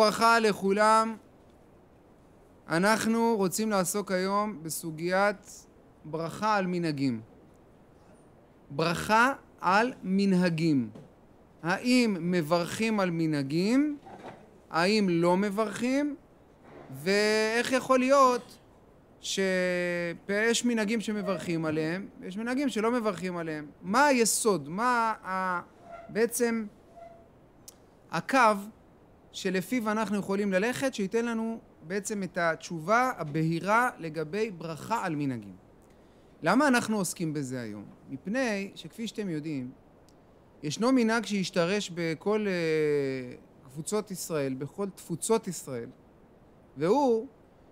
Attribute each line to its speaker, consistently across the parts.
Speaker 1: ברכה לכולם. אנחנו רוצים לעסוק היום בסוגיית ברכה על מנהגים. ברכה על מנהגים. האם מברכים על מנהגים? האם לא מברכים? ואיך יכול להיות שיש מנהגים שמברכים עליהם, ויש מנהגים שלא מברכים עליהם. מה היסוד? מה ה... בעצם הקו שלפיו אנחנו יכולים ללכת, שייתן לנו בעצם את התשובה הבהירה לגבי ברכה על מנהגים. למה אנחנו עוסקים בזה היום? מפני שכפי שאתם יודעים, ישנו מנהג שהשתרש בכל uh, קבוצות ישראל, בכל תפוצות ישראל, והוא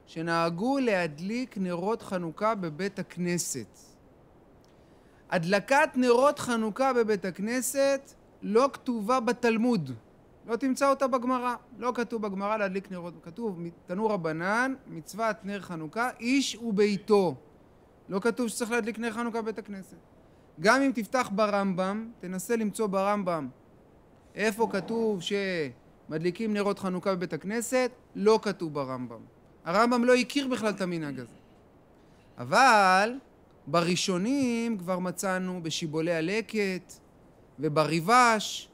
Speaker 1: שנהגו להדליק נרות חנוכה בבית הכנסת. הדלקת נרות חנוכה בבית הכנסת לא כתובה בתלמוד. לא תמצא אותה בגמרא. לא כתוב בגמרא להדליק נרות, כתוב תנור רבנן, מצוות נר חנוכה, איש וביתו. לא כתוב שצריך להדליק נר חנוכה בבית הכנסת. גם אם תפתח ברמב"ם, תנסה למצוא ברמב"ם איפה כתוב שמדליקים נרות חנוכה בבית הכנסת, לא כתוב ברמב"ם. הרמב"ם לא הכיר בכלל את המנהג הזה. אבל בראשונים כבר מצאנו בשיבולי הלקט ובריבש,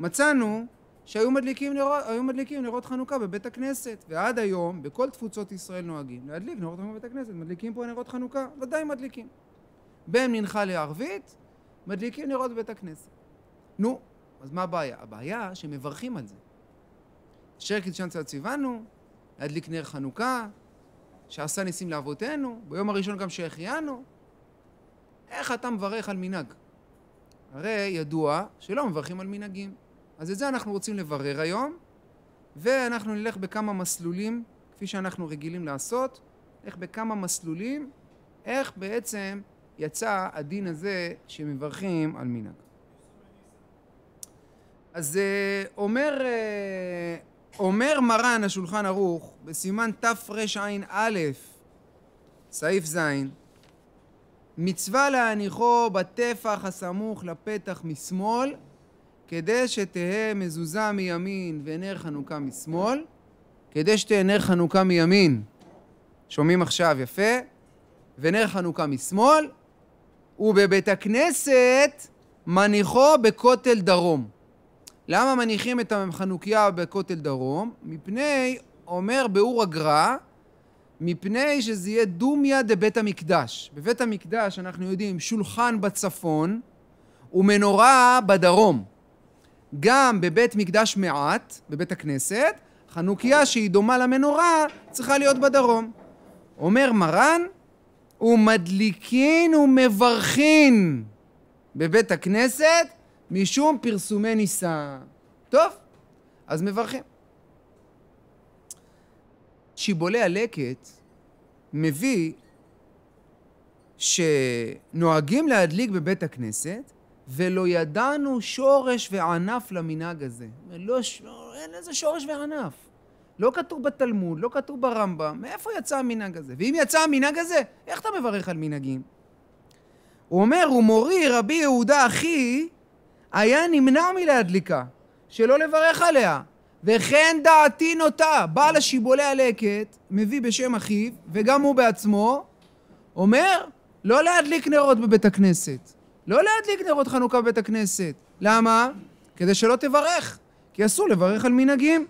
Speaker 1: מצאנו שהיו מדליקים נרות, מדליקים נרות חנוכה בבית הכנסת. ועד היום, בכל תפוצות ישראל נוהגים להדליק נרות חנוכה בבית הכנסת. מדליקים פה נרות חנוכה, ודאי מדליקים. בין מנחה לערבית, מדליקים נרות בבית הכנסת. נו, אז מה הבעיה? הבעיה שמברכים על זה. אשר קידשן צד ציוונו, להדליק נר חנוכה, שעשה ניסים לאבותינו, ביום הראשון גם שהחיינו. איך אתה מברך על מנהג? הרי ידוע שלא מברכים על מנהגים. אז את זה אנחנו רוצים לברר היום, ואנחנו נלך בכמה מסלולים, כפי שאנחנו רגילים לעשות, נלך בכמה מסלולים, איך בעצם יצא הדין הזה שמברכים על מנהג. אז אה, אומר, אה, אומר מרן השולחן ערוך בסימן תרע"א, סעיף ז', מצווה להניחו בטפח הסמוך לפתח משמאל כדי שתהא מזוזה מימין ונר חנוכה משמאל, כדי שתהא נר חנוכה מימין, שומעים עכשיו יפה, ונר חנוכה משמאל, ובבית הכנסת מניחו בכותל דרום. למה מניחים את החנוכיה בכותל דרום? מפני, אומר באור הגר"א, מפני שזה יהיה דומיה דבית המקדש. בבית המקדש אנחנו יודעים שולחן בצפון ומנורה בדרום. גם בבית מקדש מעט, בבית הכנסת, חנוכיה שהיא דומה למנורה, צריכה להיות בדרום. אומר מרן, ומדליקין ומברכין בבית הכנסת משום פרסומי ניסה. טוב, אז מברכים. שיבולי הלקט מביא שנוהגים להדליק בבית הכנסת ולא ידענו שורש וענף למנהג הזה. לא, לא, אין איזה שורש וענף. לא כתוב בתלמוד, לא כתוב ברמב"ם, מאיפה יצא המנהג הזה? ואם יצא המנהג הזה, איך אתה מברך על מנהגים? הוא אומר, ומורי רבי יהודה אחי, היה נמנע מלהדליקה, שלא לברך עליה. וכן דעתי נוטה, בעל השיבולי הלקט, מביא בשם אחיו, וגם הוא בעצמו, אומר, לא להדליק נרות בבית הכנסת. לא להדליק נרות חנוכה בבית הכנסת. למה? כדי שלא תברך, כי אסור לברך על מנהגים.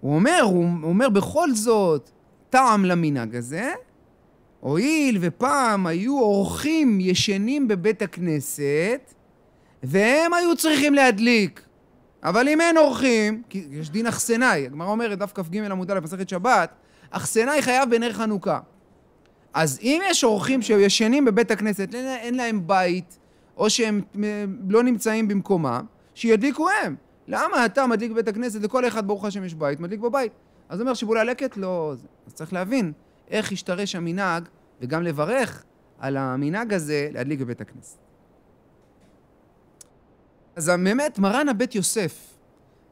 Speaker 1: הוא אומר, הוא אומר בכל זאת, טעם למנהג הזה, הואיל ופעם היו אורחים ישנים בבית הכנסת, והם היו צריכים להדליק. אבל אם אין אורחים, כי יש דין אחסנאי, הגמרא אומרת, דף כ"ג עמוד א', מסכת שבת, אחסנאי חייב בנר חנוכה. אז אם יש אורחים שישנים בבית הכנסת, אין, אין להם בית, או שהם אה, לא נמצאים במקומם, שידליקו הם. למה אתה מדליק בבית הכנסת, לכל אחד ברוך השם יש בית, מדליק בבית. אז לא, זה אומר שיבולי הלקט לא... אז צריך להבין איך השתרש המנהג, וגם לברך על המנהג הזה להדליק בבית הכנסת. אז באמת, מרן הבית יוסף,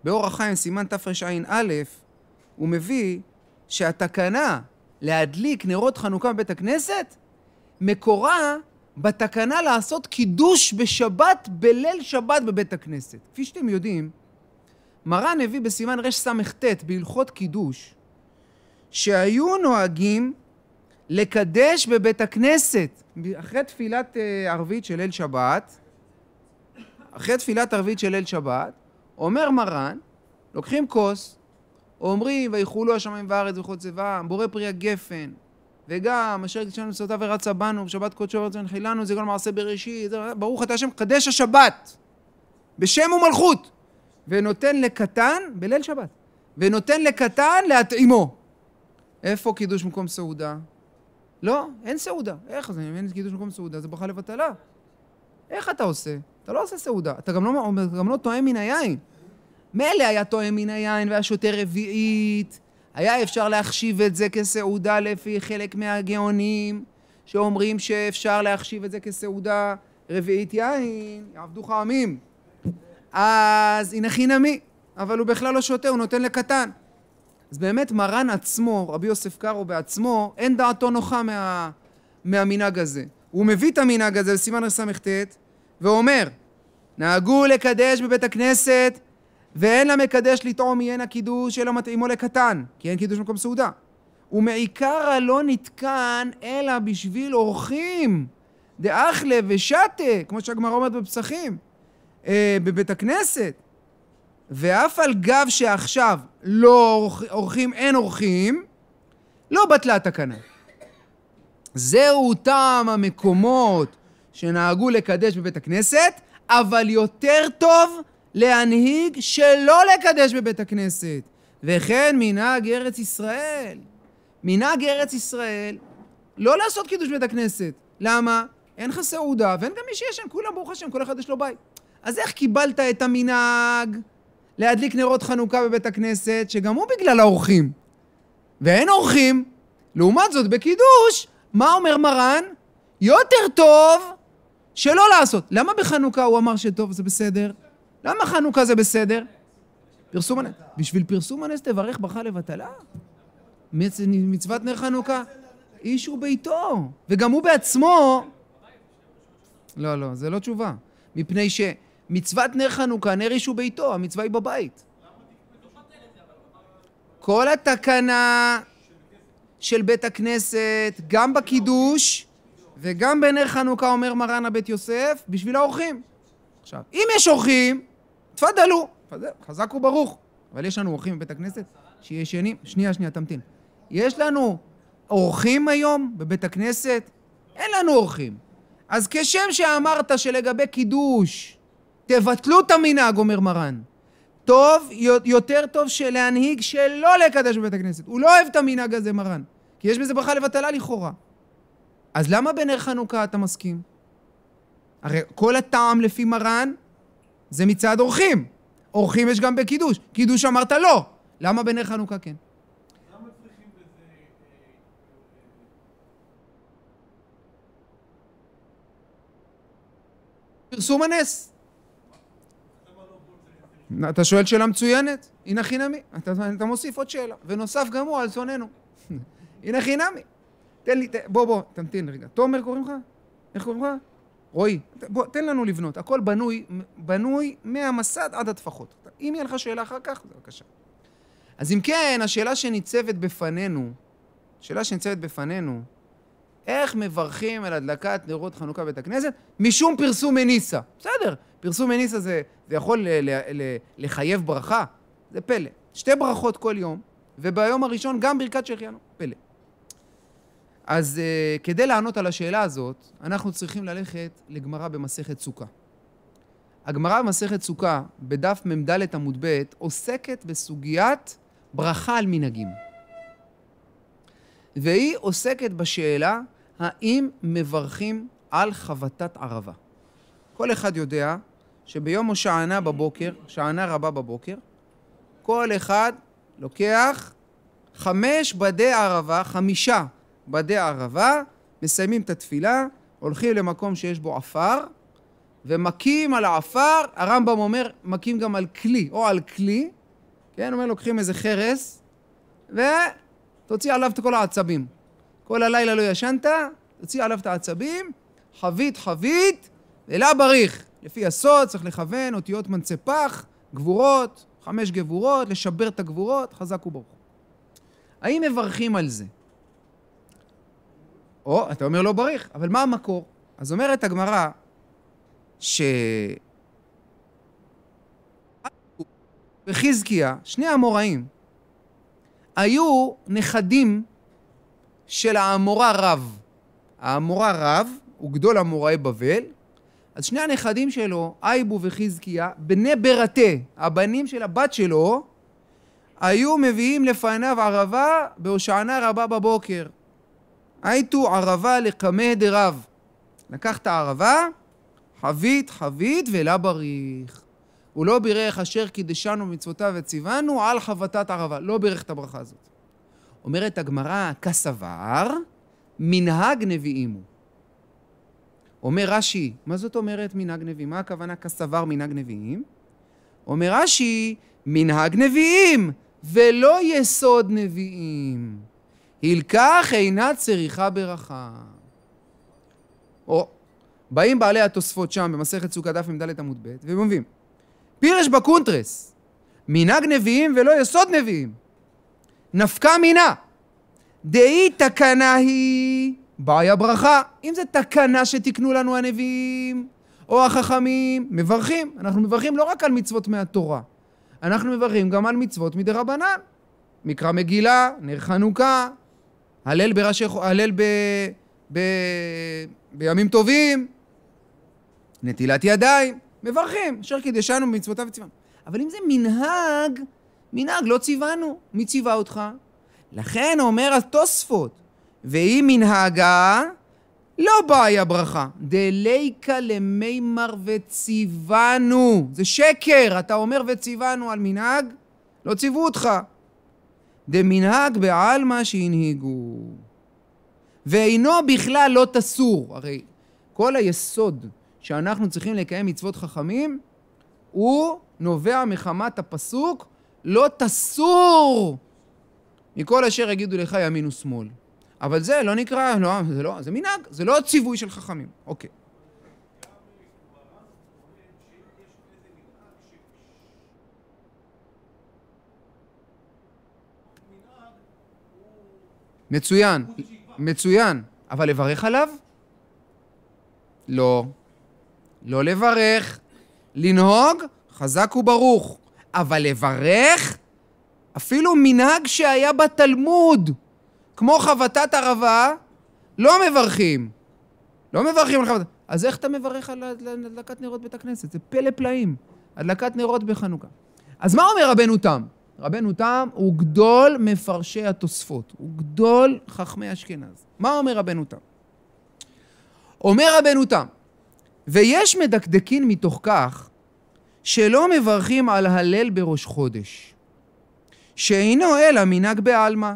Speaker 1: באור החיים, סימן תרע"א, הוא מביא שהתקנה להדליק נרות חנוכה בבית הכנסת, מקורה בתקנה לעשות קידוש בשבת, בליל שבת בבית הכנסת. כפי שאתם יודעים, מרן הביא בסימן רס"ט בהלכות קידוש, שהיו נוהגים לקדש בבית הכנסת, אחרי תפילת אה, ערבית של ליל שבת, אחרי תפילת ערבית של ליל שבת, אומר מרן, לוקחים כוס, אומרים, ויחולו השמיים וארץ וכל צבאם, בורא פרי הגפן. וגם, אשר הקדשנו לצאתה ורצה בנו, שבת קודשו ורצה ונחילנו, זה כל מעשה בראשית. ברוך אתה השם, קדש השבת. בשם ומלכות. ונותן לקטן, בליל שבת, ונותן לקטן להתאימו. איפה קידוש מקום סעודה? לא, אין סעודה. איך זה, אם אין קידוש מקום סעודה, זה ברכה לבטלה. איך אתה עושה? אתה לא עושה סעודה. אתה גם לא, אתה גם לא טועם מן היין. מילא היה תואם מן היין והשותה רביעית, היה אפשר להחשיב את זה כסעודה לפי חלק מהגאונים, שאומרים שאפשר להחשיב את זה כסעודה רביעית יין, יעבדוך עמים. אז הנה חינמי, אבל הוא בכלל לא שוטה, הוא נותן לקטן. אז באמת מרן עצמו, רבי יוסף קארו בעצמו, אין דעתו נוחה מה, מהמנהג הזה. הוא מביא את המנהג הזה בסימן רס"ט, ואומר, נהגו לקדש בבית הכנסת ואין למקדש לטעום מעין הקידוש אלא מתאימו לקטן, כי אין קידוש במקום סעודה. ומעיקר הלא נתקן אלא בשביל אורחים, דאחלה ושתה, כמו שהגמרא אומרת בפסחים, אה, בבית הכנסת. ואף על גב שעכשיו לא אורחים, אין אורחים, לא בטלה התקנה. זהו טעם המקומות שנהגו לקדש בבית הכנסת, אבל יותר טוב להנהיג שלא לקדש בבית הכנסת, וכן מנהג ארץ ישראל. מנהג ארץ ישראל לא לעשות קידוש בית הכנסת. למה? אין לך סעודה, ואין גם מי שיש שם, כולם ברוך השם, כל אחד יש לו בית. אז איך קיבלת את המנהג להדליק נרות חנוכה בבית הכנסת, שגם הוא בגלל האורחים? ואין אורחים. לעומת זאת, בקידוש, מה אומר מרן? יותר טוב שלא לעשות. למה בחנוכה הוא אמר שטוב זה בסדר? למה חנוכה זה בסדר? פרסום הנס. בשביל פרסום הנס תברך ברכה לבטלה? מצוות נר חנוכה? איש הוא ביתו, וגם הוא בעצמו... לא, לא, זה לא תשובה. מפני שמצוות נר חנוכה, נר איש הוא ביתו, המצווה היא בבית. כל התקנה של בית הכנסת, גם בקידוש וגם בנר חנוכה, אומר מרן הבית יוסף, בשביל האורחים. עכשיו, אם יש אורחים, תפדלו! חזק וברוך. אבל יש לנו אורחים בבית הכנסת שישנים... שנייה, שנייה, תמתין. יש לנו אורחים היום בבית הכנסת? אין לנו אורחים. אז כשם שאמרת שלגבי קידוש, תבטלו את המנהג, אומר מרן. טוב, יותר טוב שלהנהיג שלא לקדש בבית הכנסת. הוא לא אוהב את המנהג הזה, מרן. כי יש בזה ברכה לבטלה לכאורה. אז למה בנר חנוכה אתה מסכים? הרי כל הטעם לפי מרן זה מצד אורחים. אורחים יש גם בקידוש. קידוש אמרת לא. למה בנר חנוכה כן? אה, אה, פרסום הנס. לא אתה שואל שאלה מצוינת, הנה חינמי. אתה, אתה מוסיף עוד שאלה, ונוסף גם הוא על צוננו. הנה חינמי. תן לי, ת, בוא בוא, תמתין רגע. תומר קוראים לך? איך קוראים לך? רועי, בוא, תן לנו לבנות. הכל בנוי, בנוי מהמסד עד הטפחות. אם יהיה לך שאלה אחר כך, בבקשה. אז אם כן, השאלה שניצבת בפנינו, שאלה שניצבת בפנינו, איך מברכים על הדלקת נרות חנוכה בית הכנסת? משום פרסום מניסה. בסדר, פרסום מניסה זה, זה יכול ל, ל, ל, לחייב ברכה, זה פלא. שתי ברכות כל יום, וביום הראשון גם ברכת שהחיינו, פלא. אז uh, כדי לענות על השאלה הזאת, אנחנו צריכים ללכת לגמרא במסכת סוכה. הגמרא במסכת סוכה, בדף מ"ד עמוד ב', עוסקת בסוגיית ברכה על מנהגים. והיא עוסקת בשאלה האם מברכים על חבטת ערבה. כל אחד יודע שביום הושענה בבוקר, שענה רבה בבוקר, כל אחד לוקח חמש בדי ערבה, חמישה בדי הערבה, מסיימים את התפילה, הולכים למקום שיש בו עפר, ומכים על העפר, הרמב"ם אומר, מכים גם על כלי, או על כלי, כן, אומר, לוקחים איזה חרס, ותוציא עליו את כל העצבים. כל הלילה לא ישנת, תוציא עליו את העצבים, חבית חבית, אלה בריך. לפי הסוד צריך לכוון אותיות מנצפח, גבורות, חמש גבורות, לשבר את הגבורות, חזק וברוך. האם מברכים על זה? או, אתה אומר לא בריך, אבל מה המקור? אז אומרת הגמרא, ש... וחזקיה, שני האמוראים, היו נכדים של האמורא רב. האמורא רב הוא גדול אמוראי בבל, אז שני הנכדים שלו, אייבו וחזקיה, בני ברתה, הבנים של הבת שלו, היו מביאים לפניו ערבה בהושענה רבה בבוקר. הייתו ערבה לקמא דרב. לקח את הערבה, חבית חבית ולה בריך. הוא לא בירך אשר קידשנו מצוותיו וציוונו על חבטת ערבה. לא בירך את הברכה הזאת. אומרת הגמרא, כסבר, מנהג נביאים הוא. אומר רש"י, מה זאת אומרת מנהג נביאים? מה הכוונה כסבר מנהג נביאים? אומר רש"י, מנהג נביאים, ולא יסוד נביאים. הלקח אינה צריכה ברכה. או, באים בעלי התוספות שם במסכת סוכה דף מ"ד עמוד ב' ואומרים, פירש בקונטרס, מנהג נביאים ולא יסוד נביאים. נפקא מינה, דאי תקנה היא בעיה ברכה. אם זה תקנה שתיקנו לנו הנביאים או החכמים, מברכים. אנחנו מברכים לא רק על מצוות מהתורה, אנחנו מברכים גם על מצוות מדרבנן. מקרא מגילה, נר חנוכה, הלל ברש"י, הלל ב... ב... בימים טובים, נטילת ידיים, מברכים, אשר קידשנו במצוותיו וציוונו. אבל אם זה מנהג, מנהג לא ציוונו. מי ציווה אותך? לכן אומר התוספות, ואם מנהגה, לא באי הברכה. דליקה למימר וציוונו. זה שקר, אתה אומר וציוונו על מנהג, לא ציוו אותך. דמנהג בעלמא שהנהיגו. ואינו בכלל לא תסור. הרי כל היסוד שאנחנו צריכים לקיים מצוות חכמים, הוא נובע מחמת הפסוק לא תסור מכל אשר יגידו לך ימין ושמאל. אבל זה לא נקרא, לא, זה לא, זה מנהג, זה לא ציווי של חכמים. אוקיי. מצוין, מצוין. אבל לברך עליו? לא. לא לברך. לנהוג, חזק וברוך. אבל לברך? אפילו מנהג שהיה בתלמוד, כמו חבטת ערבה, לא מברכים. לא מברכים על חבטת... אז איך אתה מברך על הדלקת נרות בית הכנסת? זה פלא פלאים. הדלקת נרות בחנוכה. אז מה אומר רבנו תם? רבנו תם הוא גדול מפרשי התוספות, הוא גדול חכמי אשכנז. מה אומר רבנו תם? אומר רבנו תם, ויש מדקדקין מתוך כך שלא מברכים על הלל בראש חודש, שאינו אלא מנהג בעלמא.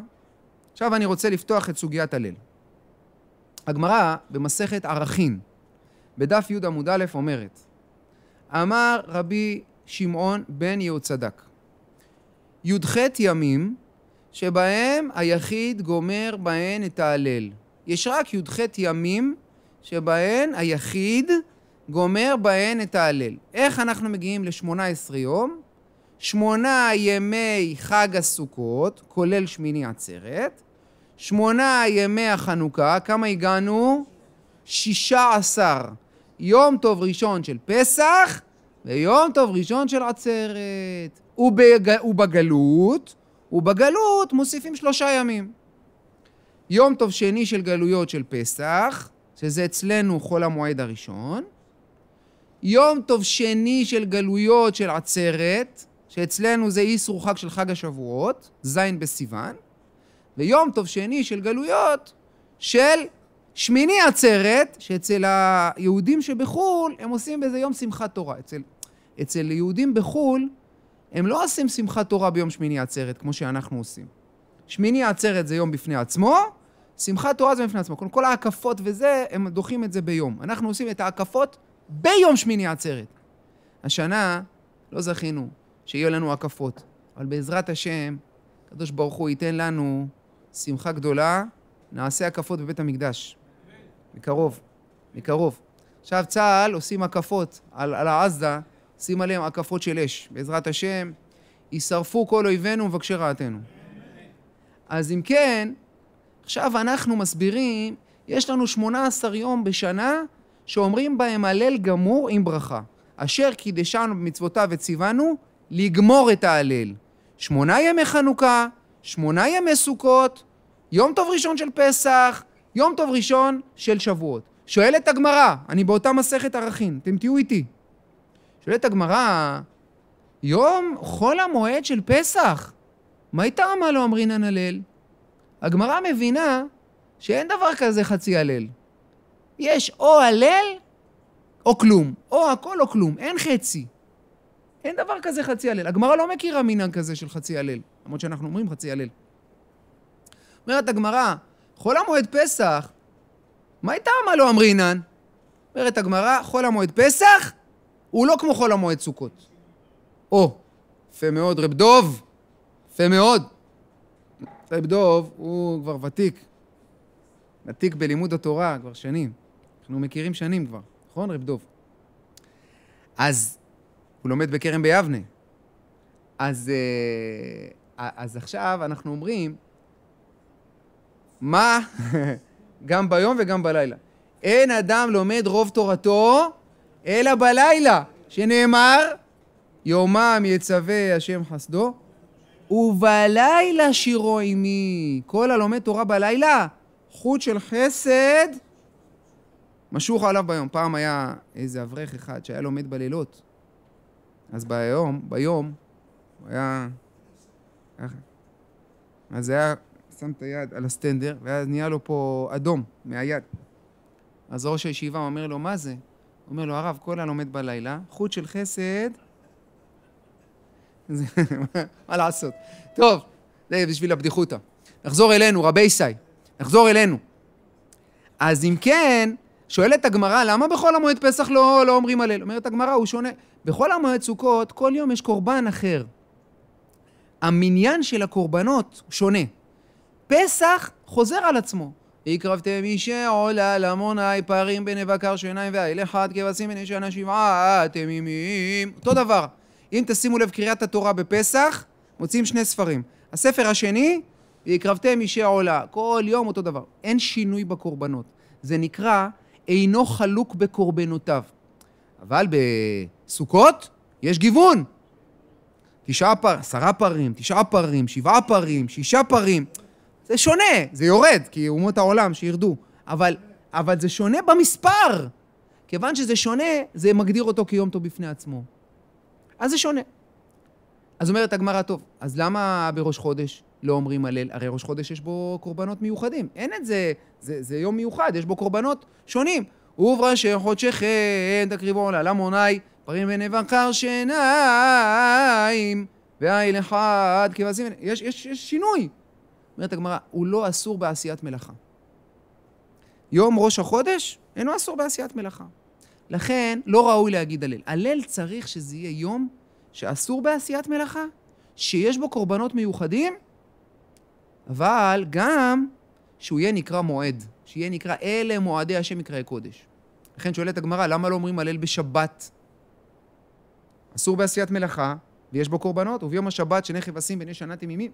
Speaker 1: עכשיו אני רוצה לפתוח את סוגיית הלל. הגמרא במסכת ערכין, בדף י עמוד א' אומרת, אמר רבי שמעון בן יהוצדק, י"ח ימים שבהם היחיד גומר בהן את ההלל. יש רק י"ח ימים שבהן היחיד גומר בהן את ההלל. איך אנחנו מגיעים ל-18 יום? שמונה ימי חג הסוכות, כולל שמיני עצרת, שמונה ימי החנוכה, כמה הגענו? עשר. יום טוב ראשון של פסח, ויום טוב ראשון של עצרת. ובג... ובגלות, ובגלות מוסיפים שלושה ימים. יום טוב שני של גלויות של פסח, שזה אצלנו חול המועד הראשון. יום טוב שני של גלויות של עצרת, שאצלנו זה איסור חג של חג השבועות, ז' בסיוון. ויום טוב שני של גלויות של שמיני עצרת, שאצל היהודים שבחו"ל הם עושים בזה יום שמחת תורה. אצל אצל יהודים בחו"ל, הם לא עושים שמחת תורה ביום שמיני עצרת, כמו שאנחנו עושים. שמיני עצרת זה יום בפני עצמו, שמחת תורה זה בפני עצמו. כל, כל ההקפות וזה, הם דוחים את זה ביום. אנחנו עושים את ההקפות ביום שמיני עצרת. השנה לא זכינו שיהיו לנו הקפות, אבל בעזרת השם, הקדוש ברוך הוא ייתן לנו שמחה גדולה, נעשה הקפות בבית המקדש. מקרוב, מקרוב. עכשיו צה"ל עושים הקפות על, על העזה, שים עליהם הקפות של אש. בעזרת השם, יישרפו כל אויבינו ומבקשי רעתנו. אז אם כן, עכשיו אנחנו מסבירים, יש לנו 18 יום בשנה שאומרים בהם הלל גמור עם ברכה. אשר קידשנו במצוותיו וציוונו לגמור את ההלל. שמונה ימי חנוכה, שמונה ימי סוכות, יום טוב ראשון של פסח, יום טוב ראשון של שבועות. שואלת הגמרא, אני באותה מסכת ערכים, אתם תהיו איתי. שואלת הגמרא, יום חול המועד של פסח, מה איתרמה לו אמרינן הלל? הגמרא מבינה שאין דבר כזה חצי הלל. יש או הלל או כלום, או הכל או כלום, אין חצי. אין דבר כזה חצי הלל. הגמרא לא מכירה מינן כזה של חצי הלל, למרות שאנחנו אומרים חצי הלל. אומרת הגמרא, חול המועד פסח, מה איתה מה לא אמרינן? אומרת הגמרא, חול המועד פסח, הוא לא כמו חול המועד סוכות. או, יפה מאוד, רב דוב, יפה מאוד. רב דוב הוא כבר ותיק, ותיק בלימוד התורה כבר שנים. אנחנו מכירים שנים כבר, נכון, רב דוב? אז הוא לומד בכרם ביבנה. אז, אה, אז עכשיו אנחנו אומרים, מה גם ביום וגם בלילה. אין אדם לומד רוב תורתו אלא בלילה, שנאמר, יומם יצווה השם חסדו, ובלילה שירו עמי. כל הלומד תורה בלילה, חוט של חסד, משוך עליו ביום. פעם היה איזה אברך אחד שהיה לומד בלילות. אז ביום, ביום, הוא היה... אז היה שם את היד על הסטנדר, ואז נהיה לו פה אדום מהיד. אז ראש הישיבה אומר לו, מה זה? אומר לו, הרב, כל הלומד בלילה, חוט של חסד... מה לעשות? טוב, זה בשביל הבדיחותא. נחזור אלינו, רבי ישי, נחזור אלינו. אז אם כן, שואלת הגמרא, למה בחול המועד פסח לא, לא אומרים הלל? אומרת הגמרא, הוא שונה. בחול המועד סוכות, כל יום יש קורבן אחר. המניין של הקורבנות שונה. פסח חוזר על עצמו. הקרבתם אישי עולה למוני פרים בני בקר שיניים ואיל אחד כבשים בני שנה שבעה תמימים אותו דבר אם תשימו לב קריאת התורה בפסח מוצאים שני ספרים הספר השני הקרבתם אישי עולה כל יום אותו דבר אין שינוי בקורבנות זה נקרא אינו חלוק בקורבנותיו אבל בסוכות יש גיוון תשעה פרים, עשרה פרים, תשעה פרים, שבעה פרים, שישה פרים זה שונה, זה יורד, כי אומות העולם שירדו, אבל, אבל זה שונה במספר. כיוון שזה שונה, זה מגדיר אותו כיום טוב בפני עצמו. אז זה שונה. אז אומרת הגמרא, טוב, אז למה בראש חודש לא אומרים הלל? הרי ראש חודש יש בו קורבנות מיוחדים. אין את זה, זה, זה יום מיוחד, יש בו קורבנות שונים. ובראשי חודשכם תקריבו על העולם עוני, פרים ונבחר שיניים, ואי לחד כבשים... יש, יש, יש שינוי. אומרת הגמרא, הוא לא אסור בעשיית מלאכה. יום ראש החודש אינו אסור בעשיית מלאכה. לכן לא ראוי להגיד הלל. הלל צריך שזה יהיה יום שאסור בעשיית מלאכה, שיש בו קורבנות מיוחדים, אבל גם שהוא יהיה נקרא מועד, שיהיה נקרא אלה מועדי השם יקראי קודש. לכן שואלת הגמרא, למה לא אומרים הלל בשבת? אסור בעשיית מלאכה, ויש בו קורבנות, וביום השבת שני כבשים בני שנה תמימים,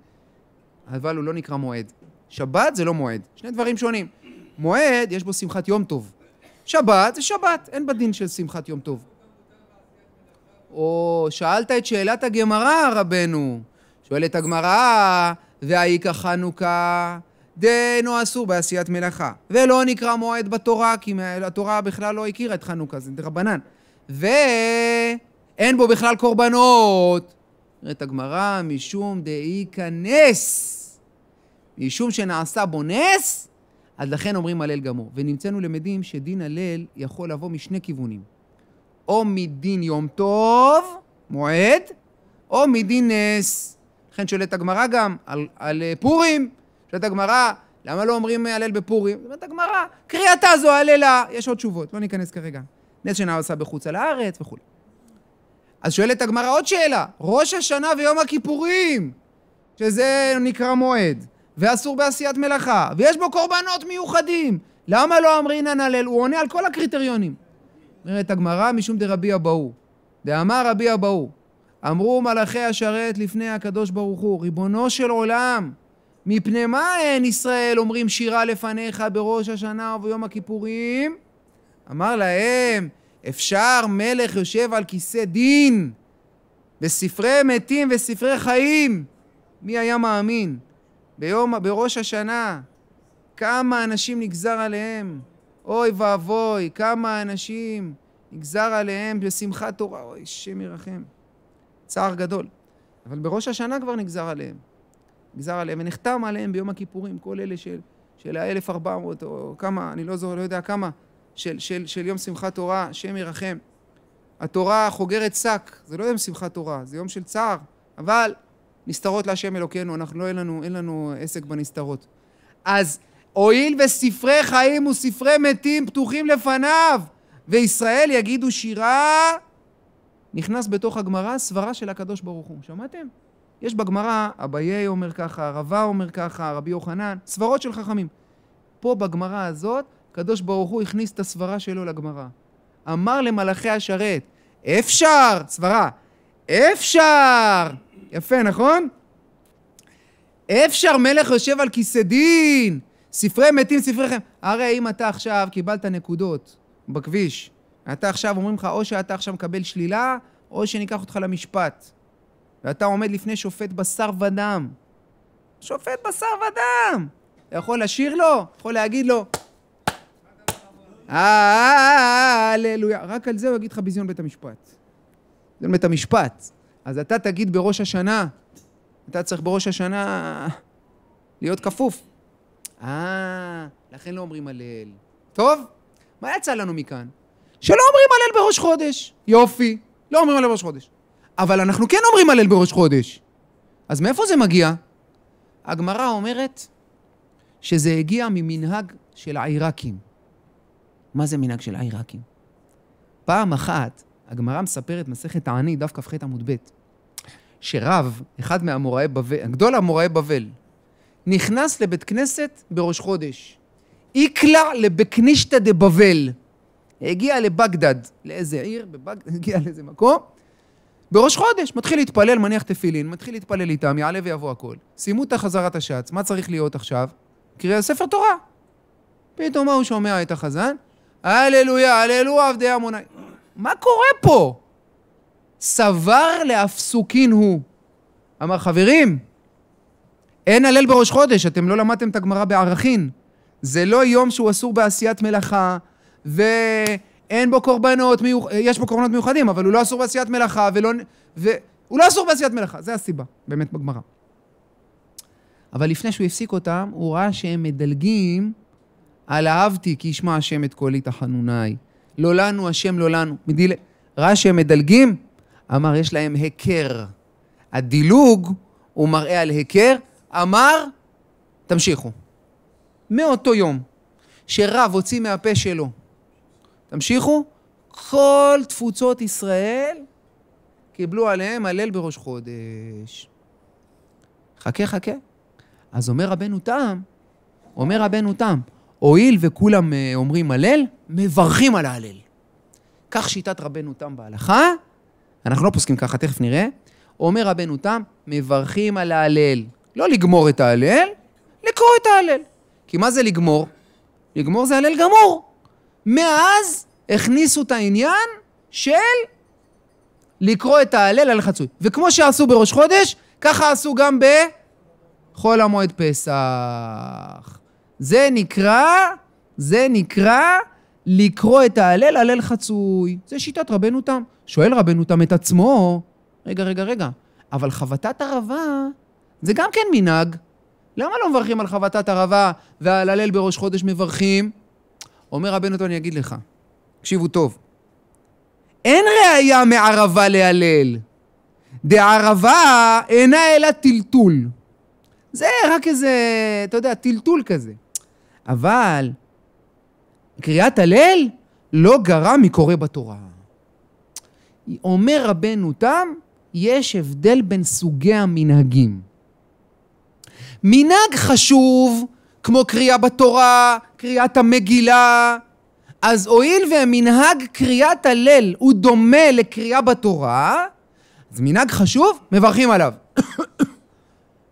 Speaker 1: אבל הוא לא נקרא מועד. שבת זה לא מועד, שני דברים שונים. מועד, יש בו שמחת יום טוב. שבת זה שבת, אין בדין של שמחת יום טוב. או שאלת את שאלת הגמרא, רבנו. שואלת הגמרא, והאיכא חנוכה דהנו אסור בעשיית מלאכה. ולא נקרא מועד בתורה, כי התורה בכלל לא הכירה את חנוכה, זה דרבנן. ואין בו בכלל קורבנות. אומרת הגמרא, משום דאיכא נס. משום שנעשה בו נס, אז לכן אומרים הלל גמור. ונמצאנו למדים שדין הלל יכול לבוא משני כיוונים. או מדין יום טוב, מועד, או מדין נס. לכן שואלת הגמרא גם על, על אה, פורים. שואלת הגמרא, למה לא אומרים הלל בפורים? זאת אומרת הגמרא, קריאתה זו הללה. יש עוד תשובות, לא ניכנס כרגע. נס שנעשה בחוץ על הארץ וכולי. אז שואלת הגמרא עוד שאלה, ראש השנה ויום הכיפורים, שזה נקרא מועד. ואסור בעשיית מלאכה, ויש בו קורבנות מיוחדים. למה לא אמרינן הלל? הוא עונה על כל הקריטריונים. אומרת הגמרא, משום דרבי אבאו. דאמר רבי אבאו, אמרו מלאכי השרת לפני הקדוש ברוך הוא, ריבונו של עולם, מפני מה אין ישראל אומרים שירה לפניך בראש השנה וביום הכיפורים? אמר להם, אפשר מלך יושב על כיסא דין, בספרי מתים וספרי חיים. מי היה מאמין? ביום, בראש השנה, כמה אנשים נגזר עליהם. אוי ואבוי, כמה אנשים נגזר עליהם בשמחת תורה. אוי, השם ירחם. צער גדול. אבל בראש השנה כבר נגזר עליהם. נגזר עליהם, ונחתם עליהם ביום הכיפורים, כל אלה של, של ה-1400 או כמה, אני לא, זו, לא יודע כמה, של, של, של יום שמחת תורה, השם ירחם. התורה חוגרת שק, זה לא יום שמחת תורה, זה יום של צער, אבל נסתרות להשם אלוקינו, אנחנו לא, אין לנו, אין לנו עסק בנסתרות. אז הואיל וספרי חיים וספרי מתים פתוחים לפניו, וישראל יגידו שירה, נכנס בתוך הגמרא סברה של הקדוש ברוך הוא. שמעתם? יש בגמרא, אביי אומר ככה, רבה אומר ככה, רבי יוחנן, סברות של חכמים. פה בגמרא הזאת, הקדוש ברוך הוא הכניס את הסברה שלו לגמרא. אמר למלאכי השרת, אפשר, סברה, אפשר יפה, נכון? אפשר מלך יושב על כיסא דין, ספרי מתים חיים. הרי אם אתה עכשיו קיבלת נקודות בכביש, אתה עכשיו, אומרים לך, או שאתה עכשיו מקבל שלילה, או שניקח אותך למשפט. ואתה עומד לפני שופט בשר ודם. שופט בשר ודם! יכול לשיר לו? יכול להגיד לו, הללויה. רק על זה הוא יגיד לך ביזיון בית המשפט. ביזיון בית המשפט. אז אתה תגיד בראש השנה, אתה צריך בראש השנה להיות כפוף. אה, לכן לא אומרים הלל. טוב, מה יצא לנו מכאן? שלא אומרים הלל בראש חודש. יופי, לא אומרים הלל בראש חודש. אבל אנחנו כן אומרים הלל בראש חודש. אז מאיפה זה מגיע? הגמרא אומרת שזה הגיע ממנהג של העיראקים. מה זה מנהג של העיראקים? פעם אחת הגמרא מספרת, מסכת העני, דף כ"ח עמוד ב', שרב, אחד מהמוראי בבל, הגדול המוראי בבל, נכנס לבית כנסת בראש חודש. איקלע לבקנישתא דבבל. הגיע לבגדד, לאיזה עיר, בבגדד, הגיע לאיזה מקום, בראש חודש, מתחיל להתפלל, מניח תפילין, מתחיל להתפלל איתם, יעלה ויבוא הכל. סיימו את החזרת השץ, מה צריך להיות עכשיו? קריאה ספר תורה. פתאום מה הוא שומע את החזן? הללויה, הללו עבדי עמוני. מה קורה פה? סבר לאפסוקין הוא. אמר, חברים, אין הלל בראש חודש, אתם לא למדתם את הגמרא בערכין. זה לא יום שהוא אסור בעשיית מלאכה, ואין בו קורבנות, מיוח... יש בו קורבנות מיוחדים, אבל הוא לא אסור בעשיית מלאכה, ולא... ו... הוא לא אסור בעשיית מלאכה, זה הסיבה, באמת, בגמרא. אבל לפני שהוא הפסיק אותם, הוא ראה שהם מדלגים על אהבתי כי ישמע השם את קולי תחנוני. לא לנו, השם לא לנו. מדיל... ראה שהם מדלגים, אמר, יש להם היכר. הדילוג הוא מראה על היכר, אמר, תמשיכו. מאותו יום שרב הוציא מהפה שלו, תמשיכו, כל תפוצות ישראל קיבלו עליהם הלל בראש חודש. חכה, חכה. אז אומר רבנו תם, אומר רבנו תם, הואיל וכולם אה, אומרים הלל, מברכים על ההלל. כך שיטת רבנו תם בהלכה, אנחנו לא פוסקים ככה, תכף נראה. אומר רבנו תם, מברכים על ההלל. לא לגמור את ההלל, לקרוא את ההלל. כי מה זה לגמור? לגמור זה הלל גמור. מאז הכניסו את העניין של לקרוא את ההלל על חצוי. וכמו שעשו בראש חודש, ככה עשו גם בחול המועד פסח. זה נקרא, זה נקרא לקרוא את ההלל, הלל חצוי. זה שיטת רבנו תם. שואל רבנו תם את עצמו, רגע, רגע, רגע, אבל חבטת ערבה זה גם כן מנהג. למה לא מברכים על חבטת ערבה ועל הלל בראש חודש מברכים? אומר רבנו תם, אני אגיד לך, תקשיבו טוב, אין ראייה מערבה להלל. דערבה אינה אלא טלטול. זה רק איזה, אתה יודע, טלטול כזה. אבל קריאת הלל לא גרע מקורא בתורה. אומר רבנו תם, יש הבדל בין סוגי המנהגים. מנהג חשוב, כמו קריאה בתורה, קריאת המגילה, אז הואיל ומנהג קריאת הלל הוא דומה לקריאה בתורה, אז מנהג חשוב, מברכים עליו.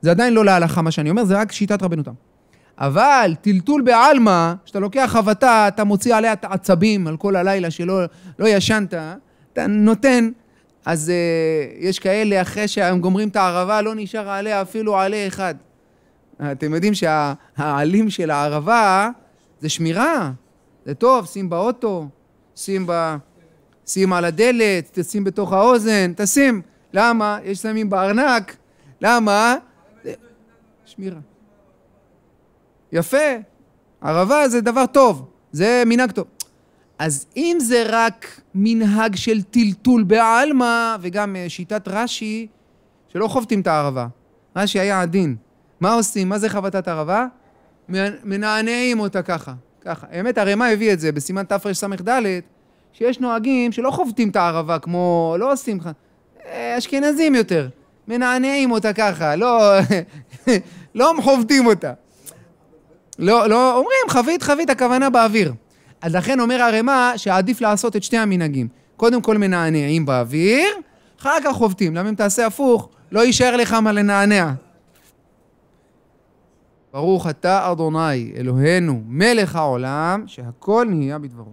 Speaker 1: זה עדיין לא להלכה מה שאני אומר, זה רק שיטת רבנו תם. אבל טלטול בעלמא, כשאתה לוקח חבטה, אתה מוציא עליה את העצבים על כל הלילה שלא לא ישנת, אתה נותן. אז uh, יש כאלה, אחרי שהם גומרים את הערבה, לא נשאר עליה אפילו עלה אחד. אתם יודעים שהעלים של הערבה זה שמירה, זה טוב, שים באוטו, שים, ב... שים על הדלת, תשים בתוך האוזן, תשים. למה? יש שמים בארנק. למה? שמירה. יפה, ערבה זה דבר טוב, זה מנהג טוב. אז אם זה רק מנהג של טלטול בעלמא, וגם אה, שיטת רש"י, שלא חובטים את הערבה. רש"י היה עדין. מה עושים? מה זה חבטת ערבה? מנענעים אותה ככה. ככה. האמת, הרי מה הביא את זה? בסימן תרס"ד, שיש נוהגים שלא חובטים את הערבה, כמו... לא עושים... לך... אה, אשכנזים יותר. מנענעים אותה ככה, לא... לא חובטים אותה. לא, לא, אומרים חבית, חבית, הכוונה באוויר. אז לכן אומר הרמ"א שעדיף לעשות את שתי המנהגים. קודם כל מנענעים באוויר, אחר כך חובטים. למה אם תעשה הפוך, לא יישאר לך מה לנענע. ברוך אתה אדוני, אלוהינו, מלך העולם, שהכל נהיה בדברו.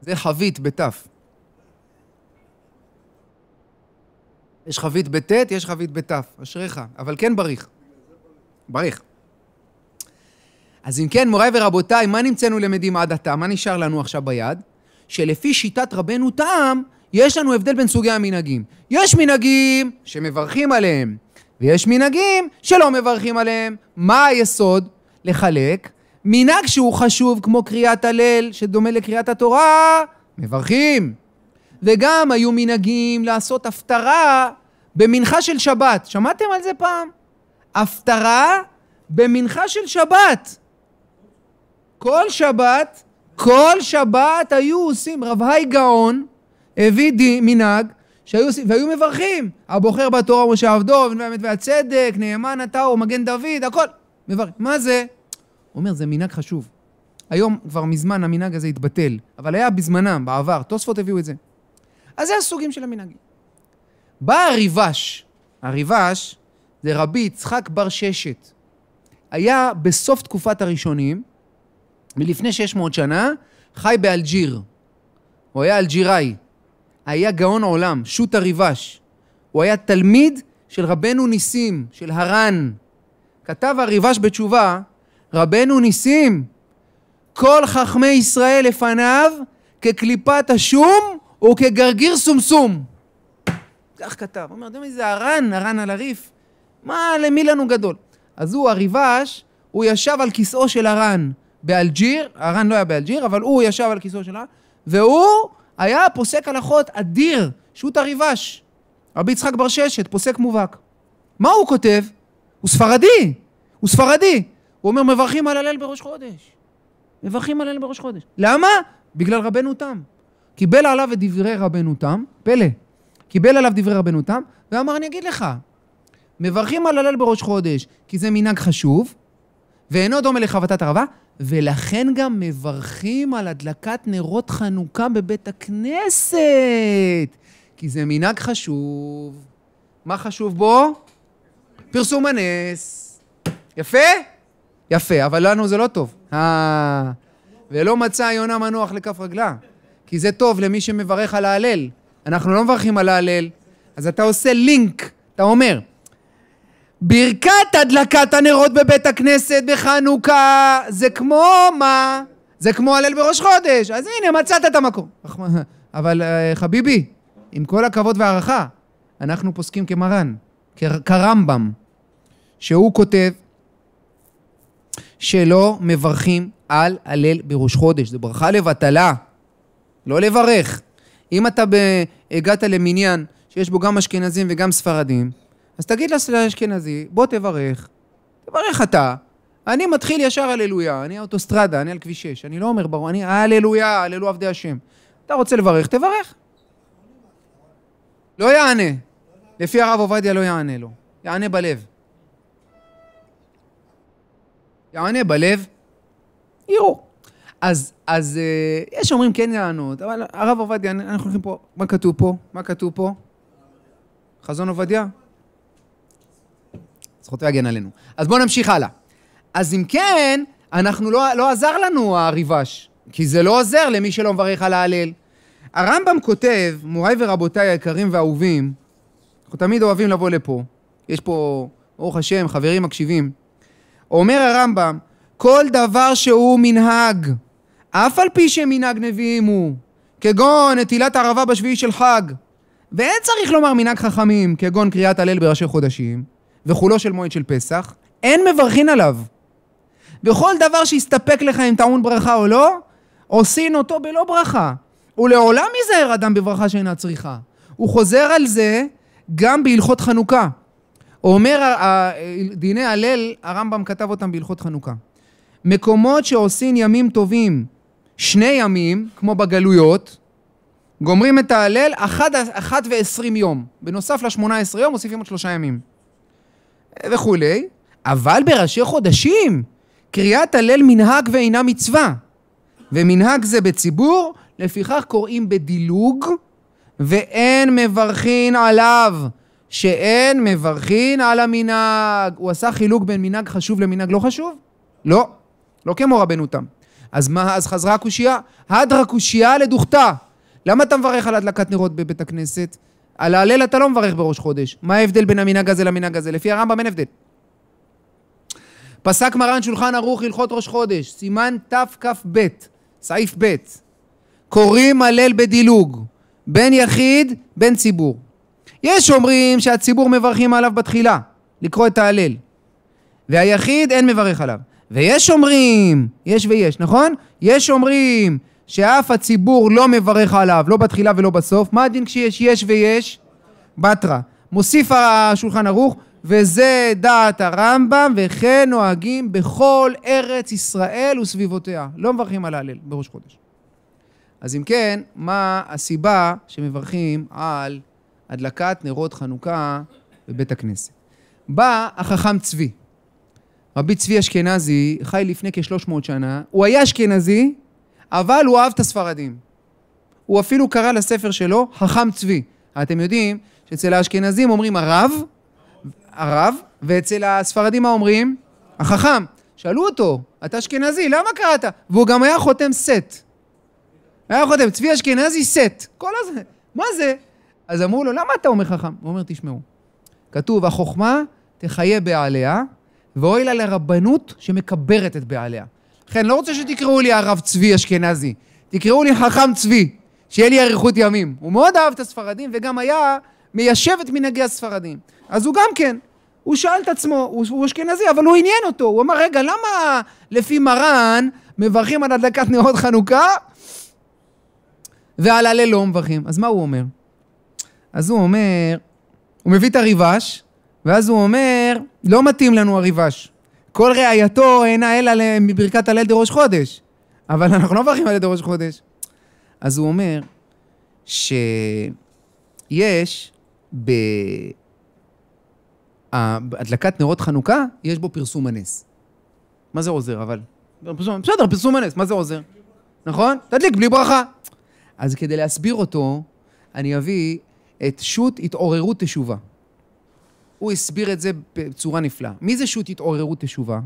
Speaker 1: זה חבית בתף. יש חבית בטית, יש חבית בתף, אשריך, אבל כן בריך. בריך. אז אם כן, מוריי ורבותיי, מה נמצאנו למדים עד עתה? מה נשאר לנו עכשיו ביד? שלפי שיטת רבנו תם, יש לנו הבדל בין סוגי המנהגים. יש מנהגים שמברכים עליהם, ויש מנהגים שלא מברכים עליהם. מה היסוד? לחלק. מנהג שהוא חשוב, כמו קריאת הלל, שדומה לקריאת התורה, מברכים. וגם היו מנהגים לעשות הפטרה במנחה של שבת. שמעתם על זה פעם? הפטרה במנחה של שבת. כל שבת, כל שבת היו עושים, רב היי גאון הביא די, מנהג, שהיו, והיו מברכים, הבוחר בתורה משה עבדו, בן האמת והצדק, נאמן אתה הוא, מגן דוד, הכל, מברכים. מה זה? הוא אומר, זה מנהג חשוב. היום כבר מזמן המנהג הזה התבטל, אבל היה בזמנם, בעבר, תוספות הביאו את זה. אז זה הסוגים של המנהגים. בא הריבש, הריבש זה רבי יצחק בר ששת. היה בסוף תקופת הראשונים, מלפני 600 שנה, חי באלג'יר. הוא היה אלג'יראי. היה גאון עולם, שוט הריבש. הוא היה תלמיד של רבנו ניסים, של הר"ן. כתב הריבש בתשובה, רבנו ניסים, כל חכמי ישראל לפניו כקליפת השום וכגרגיר סומסום. כך כתב. אומר, יודע מי זה הר"ן, הר"ן על הריף? מה, למי לנו גדול? אז הוא, הריבש, הוא ישב על כיסאו של הר"ן. באלג'יר, הרן לא היה באלג'יר, אבל הוא ישב על כיסאו שלה, והוא היה פוסק הלכות אדיר, שו"ת הריבש, רבי יצחק בר ששת, פוסק מובהק. מה הוא כותב? הוא ספרדי, הוא ספרדי. הוא אומר, מברכים על הלל בראש חודש. מברכים על הלל בראש חודש. למה? בגלל רבנו תם. קיבל עליו את דברי רבנו תם, פלא, קיבל עליו דברי רבנו תם, ואמר, אני אגיד לך, מברכים על הלל בראש חודש, כי זה מנהג חשוב, ואינו דומה לחבטת ערבה, ולכן גם מברכים על הדלקת נרות חנוכה בבית הכנסת, כי זה מנהג חשוב. מה חשוב בו? פרסום הנס. יפה? יפה, אבל לנו זה לא טוב. אה... ולא מצא יונה מנוח לכף רגלה, כי זה טוב למי שמברך על ההלל. אנחנו לא מברכים על ההלל, אז אתה עושה לינק, אתה אומר, ברכת הדלקת הנרות בבית הכנסת בחנוכה זה כמו מה? זה כמו הלל בראש חודש. אז הנה, מצאת את המקום. אבל אה, חביבי, עם כל הכבוד והערכה, אנחנו פוסקים כמרן, כרמב"ם, שהוא כותב שלא מברכים על הלל בראש חודש. זו ברכה לבטלה, לא לברך. אם אתה הגעת למניין שיש בו גם אשכנזים וגם ספרדים, אז תגיד לאשכנזי, בוא תברך, תברך אתה. אני מתחיל ישר הללויה, אני האוטוסטרדה, אני על כביש 6, אני לא אומר ברור, אני הללויה, הללו עבדי השם. אתה רוצה לברך, תברך. לא יענה. לפי הרב עובדיה לא יענה לו, יענה בלב. יענה בלב, יראו. אז, אז אה, יש אומרים כן לענות, אבל הרב עובדיה, אנחנו הולכים פה, מה כתוב פה? מה כתוב פה? חזון עובדיה? זכותו יגן עלינו. אז בואו נמשיך הלאה. אז אם כן, אנחנו לא, לא עזר לנו הריבש, כי זה לא עוזר למי שלא מברך על ההלל. הרמב"ם כותב, מוריי ורבותיי היקרים והאהובים, אנחנו תמיד אוהבים לבוא לפה, יש פה, ברוך השם, חברים מקשיבים. אומר הרמב"ם, כל דבר שהוא מנהג, אף על פי שמנהג נביאים הוא, כגון נטילת ערבה בשביעי של חג, ואין צריך לומר מנהג חכמים, כגון קריאת הלל בראשי חודשים, וחולו של מועד של פסח, אין מברכין עליו. בכל דבר שיסתפק לך אם טעון ברכה או לא, עושין אותו בלא ברכה. ולעולם ייזהר אדם בברכה שאינה צריכה. הוא חוזר על זה גם בהלכות חנוכה. אומר דיני הלל, הרמב"ם כתב אותם בהלכות חנוכה. מקומות שעושין ימים טובים, שני ימים, כמו בגלויות, גומרים את ההלל אחת ועשרים יום. בנוסף לשמונה עשרה יום מוסיפים עוד שלושה ימים. וכולי, אבל בראשי חודשים קריאת הלל מנהג ואינה מצווה. ומנהג זה בציבור, לפיכך קוראים בדילוג, ואין מברכין עליו, שאין מברכין על המנהג. הוא עשה חילוק בין מנהג חשוב למנהג לא חשוב? לא, לא כמו רבנו תם. אז מה, אז חזרה הקושייה? הדרה קושייה לדוכתה. למה אתה מברך על הדלקת נרות בבית הכנסת? על ההלל אתה לא מברך בראש חודש. מה ההבדל בין המנהג הזה למנהג הזה? לפי הרמב"ם אין הבדל. פסק מרן שולחן ערוך הלכות ראש חודש, סימן תכ"ב, סעיף ב', קוראים הלל בדילוג, בין יחיד, בין ציבור. יש אומרים שהציבור מברכים עליו בתחילה, לקרוא את ההלל, והיחיד אין מברך עליו. ויש אומרים, יש ויש, נכון? יש אומרים שאף הציבור לא מברך עליו, לא בתחילה ולא בסוף, מה הדין כשיש יש ויש? בתרא. מוסיף השולחן ערוך, וזה דעת הרמב"ם, וכן נוהגים בכל ארץ ישראל וסביבותיה. לא מברכים על ההלל בראש חודש. אז אם כן, מה הסיבה שמברכים על הדלקת נרות חנוכה בבית הכנסת? בא החכם צבי. רבי צבי אשכנזי חי לפני כ-300 שנה. הוא היה אשכנזי, אבל הוא אהב את הספרדים. הוא אפילו קרא לספר שלו חכם צבי. אתם יודעים שאצל האשכנזים אומרים הרב, הרב, ואצל הספרדים מה אומרים? החכם. שאלו אותו, אתה אשכנזי, למה קראת? והוא גם היה חותם סט. היה חותם, צבי אשכנזי סט. כל הזה, מה זה? אז אמרו לו, למה אתה אומר חכם? הוא אומר, תשמעו, כתוב, החוכמה תחיה בעליה, ואוי לה לרבנות שמקברת את בעליה. לכן לא רוצה שתקראו לי הרב צבי אשכנזי, תקראו לי חכם צבי, שיהיה לי אריכות ימים. הוא מאוד אהב את הספרדים וגם היה מיישב את מנהגי הספרדים. אז הוא גם כן, הוא שאל את עצמו, הוא, הוא אשכנזי, אבל הוא עניין אותו. הוא אמר, רגע, למה לפי מרן מברכים על הדלקת נרות חנוכה ועל הלל לא מברכים? אז מה הוא אומר? אז הוא אומר, הוא מביא את הריבש, ואז הוא אומר, לא מתאים לנו הריבש. כל ראייתו אינה אלא מברכת הלל דראש חודש. אבל אנחנו לא מברכים הלל דראש חודש. אז הוא אומר שיש ב... הדלקת נרות חנוכה, יש בו פרסום הנס. מה זה עוזר, אבל? בסדר, פרסום הנס, מה זה עוזר? נכון? תדליק בלי ברכה. אז כדי להסביר אותו, אני אביא את שו"ת התעוררות תשובה. הוא הסביר את זה בצורה נפלאה. מי זה שו"ת התעוררות תשובה?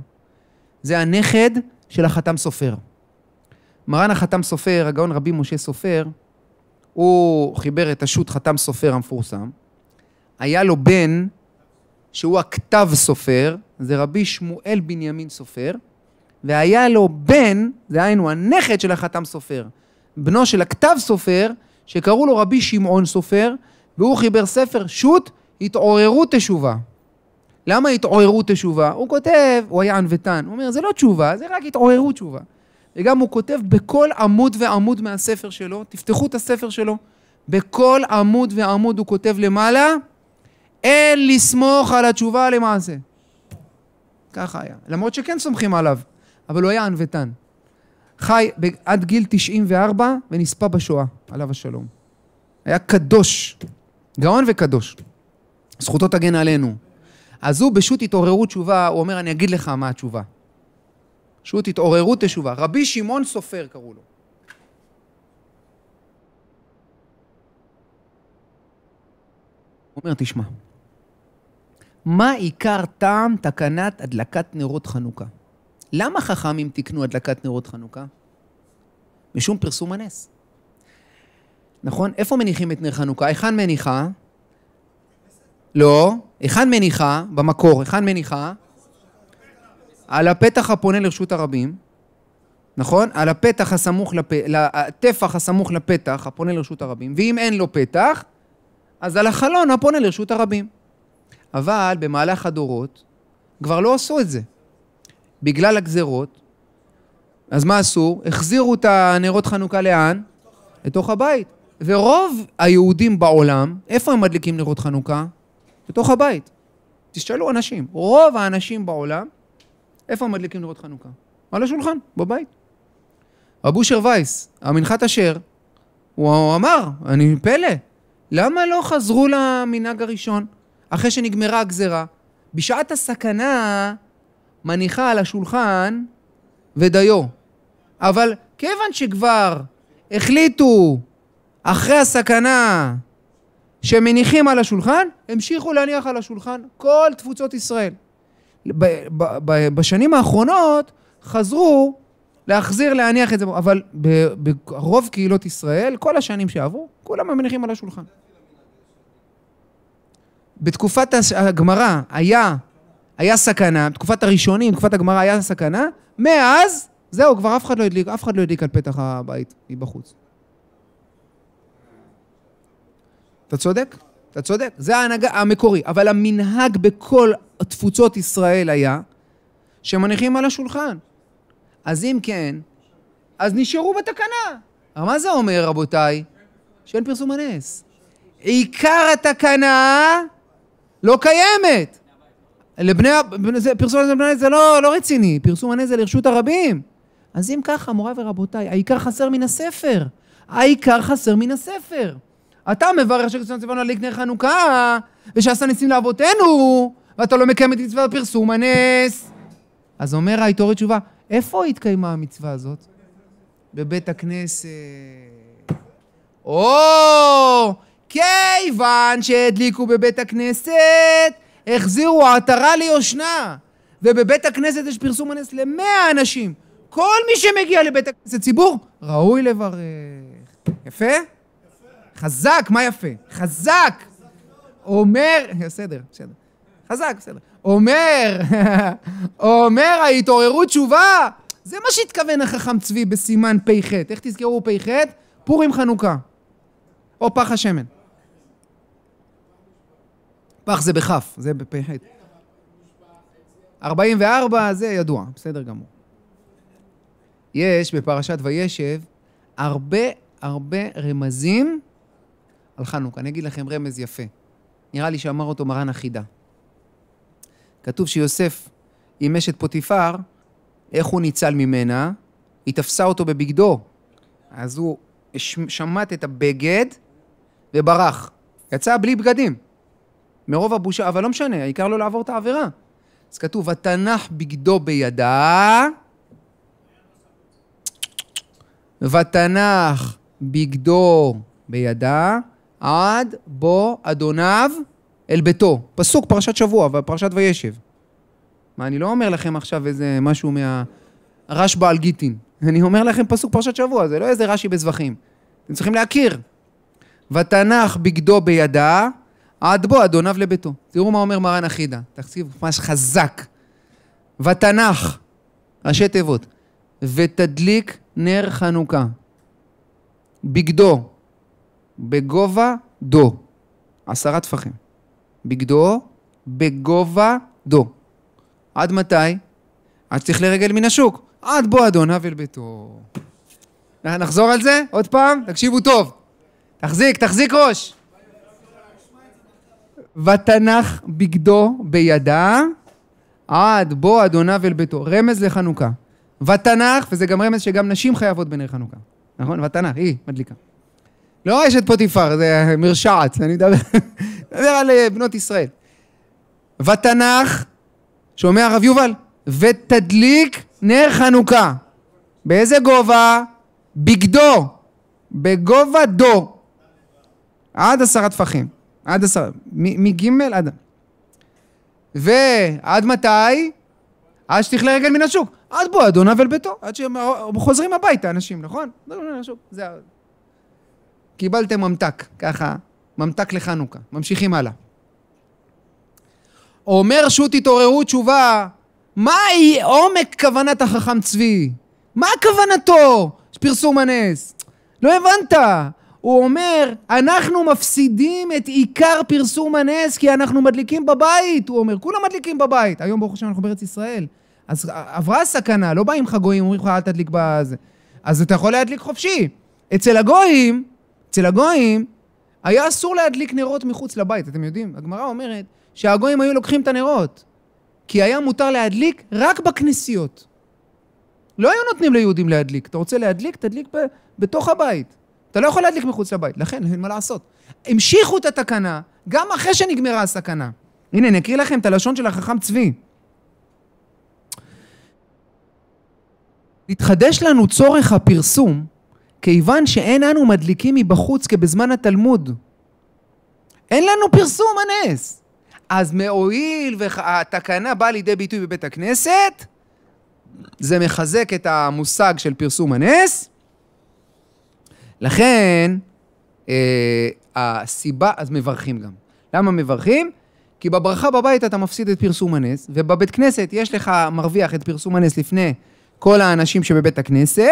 Speaker 1: זה הנכד של החתם סופר. מרן החתם סופר, הגאון רבי משה סופר, הוא חיבר את השו"ת חתם סופר המפורסם. היה לו בן שהוא הכתב סופר, זה רבי שמואל בנימין סופר, והיה לו בן, זה היינו הנכד של החתם סופר, בנו של הכתב סופר, שקראו לו רבי שמעון סופר, והוא חיבר ספר שו"ת התעוררו תשובה. למה התעוררו תשובה? הוא כותב, הוא היה ענוותן. הוא אומר, זה לא תשובה, זה רק התעוררו תשובה. וגם הוא כותב בכל עמוד ועמוד מהספר שלו, תפתחו את הספר שלו, בכל עמוד ועמוד הוא כותב למעלה, אין לסמוך על התשובה למעשה. ככה היה. למרות שכן סומכים עליו, אבל הוא היה ענוותן. חי עד גיל 94 ונספה בשואה, עליו השלום. היה קדוש, גאון וקדוש. זכותו תגן עלינו. אז הוא בשו"ת התעוררות תשובה, הוא אומר, אני אגיד לך מה התשובה. שו"ת התעוררות תשובה. רבי שמעון סופר קראו לו. הוא אומר, תשמע, מה עיקר טעם תקנת הדלקת נרות חנוכה? למה חכמים תיקנו הדלקת נרות חנוכה? משום פרסום הנס. נכון? איפה מניחים את נר חנוכה? היכן מניחה? לא. היכן מניחה, במקור, היכן מניחה? על הפתח הפונה לרשות הרבים, נכון? על הפתח הסמוך, לפ... הטפח הסמוך לפתח הפונה לרשות הרבים, ואם אין לו פתח, אז על החלון הפונה לרשות הרבים. אבל במהלך הדורות כבר לא עשו את זה. בגלל הגזרות, אז מה עשו? החזירו את הנרות חנוכה לאן? לתוך הבית. ורוב היהודים בעולם, איפה הם מדליקים נרות חנוכה? בתוך הבית. תשאלו אנשים, רוב האנשים בעולם, איפה מדליקים נורות חנוכה? על השולחן, בבית. רב אושר וייס, המנחת אשר, הוא אמר, אני פלא, למה לא חזרו למנהג הראשון, אחרי שנגמרה הגזרה? בשעת הסכנה מניחה על השולחן ודיו. אבל כיוון שכבר החליטו אחרי הסכנה שמניחים על השולחן, המשיכו להניח על השולחן כל תפוצות ישראל. ב- ב- ב- בשנים האחרונות חזרו להחזיר להניח את זה, אבל ברוב קהילות ישראל, כל השנים שעברו, כולם מניחים על השולחן. בתקופת הגמרא היה, היה סכנה, בתקופת הראשונים, תקופת הגמרא היה סכנה, מאז, זהו, כבר אף אחד לא הדליק, אף אחד לא הדליק על פתח הבית מבחוץ. אתה צודק, אתה צודק. זה ההנהגה המקורי. אבל המנהג בכל תפוצות ישראל היה שמניחים על השולחן. אז אם כן, אז נשארו בתקנה. אבל מה זה אומר, רבותיי? שאין פרסום הנס. עיקר התקנה לא קיימת. לבני, פרסום הנס לבני הנס זה לא, לא רציני, פרסום הנס זה לרשות הרבים. אז אם ככה, מוריי ורבותיי, העיקר חסר מן הספר. העיקר חסר מן הספר. אתה מברך שרצון ציוונו עלי קנה חנוכה, ושעשה ניסים לאבותינו, ואתה לא מקיים את מצוות פרסום הנס. אז אומר העיטורי תשובה, איפה התקיימה המצווה הזאת? בבית הכנסת. או, כיוון שהדליקו בבית הכנסת, החזירו עטרה ליושנה. ובבית הכנסת יש פרסום הנס למאה אנשים. כל מי שמגיע לבית הכנסת ציבור, ראוי לברך. יפה? חזק, מה יפה? חזק! אומר, בסדר, בסדר. חזק, בסדר. אומר, אומר, ההתעוררות תשובה. זה מה שהתכוון החכם צבי בסימן פ"ח. איך תזכרו פ"ח? פורים חנוכה. או פח השמן. פח זה בכף, זה בפ"ח. 44 זה ידוע, בסדר גמור. יש בפרשת וישב הרבה הרבה רמזים על חנוכה. אני אגיד לכם רמז יפה. נראה לי שאמר אותו מרן החידה. כתוב שיוסף עם אשת פוטיפר, איך הוא ניצל ממנה? היא תפסה אותו בבגדו. אז הוא שמט את הבגד וברח. יצא בלי בגדים. מרוב הבושה, אבל לא משנה, העיקר לא לעבור את העבירה. אז כתוב, ותנח בגדו בידה, ותנח בגדו בידה, עד בו אדוניו אל ביתו. פסוק, פרשת שבוע, פרשת וישב. מה, אני לא אומר לכם עכשיו איזה משהו מהרשב"א על גיטין. אני אומר לכם פסוק פרשת שבוע, זה לא איזה רש"י בזבחים. אתם צריכים להכיר. ותנח בגדו בידה, עד בו אדוניו לביתו. תראו מה אומר מרן החידה, תקציב ממש חזק. ותנח, ראשי תיבות, ותדליק נר חנוכה. בגדו, בגובה דו. עשרה טפחים. בגדו, בגובה דו. עד מתי? עד שתכלה רגל מן השוק. עד בוא אדון אבל ביתו. אה, נחזור על זה עוד פעם? תקשיבו טוב. תחזיק, תחזיק ראש. ותנח בגדו בידה עד בוא אדוניו אל ביתו. רמז לחנוכה. ותנח, וזה גם רמז שגם נשים חייבות בנר חנוכה. נכון? ותנח, היא מדליקה. לא אשת פוטיפר, זה מרשעת, אני מדבר, על אה, בנות ישראל. ותנ"ך, שומע הרב יובל? ותדליק נר חנוכה. באיזה גובה? בגדו, בגובה דו. עד עשרה טפחים. עד עשרה, מגימל עד... ועד מתי? עד שתכלה רגל מן השוק. עד בוא אדון אבל ביתו. עד שהם חוזרים הביתה אנשים, נכון? זה ה... קיבלתם ממתק, ככה, ממתק לחנוכה. ממשיכים הלאה. אומר שו"ת התעוררו תשובה, מהי עומק כוונת החכם צבי? מה כוונתו? פרסום הנס. לא הבנת. הוא אומר, אנחנו מפסידים את עיקר פרסום הנס כי אנחנו מדליקים בבית. הוא אומר, כולם מדליקים בבית. היום ברוך השם אנחנו בארץ ישראל. אז עברה סכנה, לא באים לך גויים, אומרים לך אל תדליק בזה. אז אתה יכול להדליק חופשי. אצל הגויים, אצל הגויים היה אסור להדליק נרות מחוץ לבית, אתם יודעים? הגמרא אומרת שהגויים היו לוקחים את הנרות, כי היה מותר להדליק רק בכנסיות. לא היו נותנים ליהודים להדליק. אתה רוצה להדליק, תדליק ב- בתוך הבית. אתה לא יכול להדליק מחוץ לבית, לכן אין מה לעשות. המשיכו את התקנה גם אחרי שנגמרה הסכנה. הנה, אני אקריא לכם את הלשון של החכם צבי. התחדש לנו צורך הפרסום כיוון שאין אנו מדליקים מבחוץ כבזמן התלמוד. אין לנו פרסום הנס. אז מהואיל והתקנה באה לידי ביטוי בבית הכנסת, זה מחזק את המושג של פרסום הנס. לכן, אה, הסיבה, אז מברכים גם. למה מברכים? כי בברכה בבית אתה מפסיד את פרסום הנס, ובבית כנסת יש לך מרוויח את פרסום הנס לפני כל האנשים שבבית הכנסת,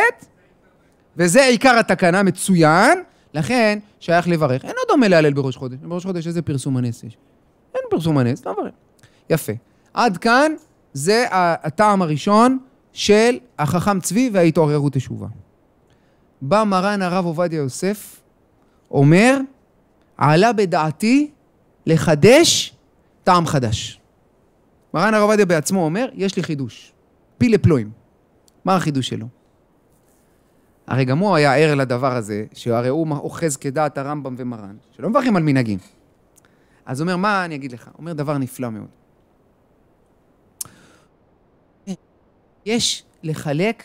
Speaker 1: וזה עיקר התקנה, מצוין, לכן שייך לברך. אין עוד דומה להלל בראש חודש. בראש חודש איזה פרסום הנס יש? אין פרסום הנס, לא מברך. יפה. עד כאן זה הטעם הראשון של החכם צבי וההתעוררות תשובה. בא מרן הרב עובדיה יוסף, אומר, עלה בדעתי לחדש טעם חדש. מרן הרב עובדיה בעצמו אומר, יש לי חידוש. פיל לפלואים. מה החידוש שלו? הרי גם הוא היה ער לדבר הזה, שהרי הוא אוחז כדעת הרמב"ם ומרן, שלא מברכים על מנהגים. אז הוא אומר, מה אני אגיד לך? הוא אומר דבר נפלא מאוד. יש לחלק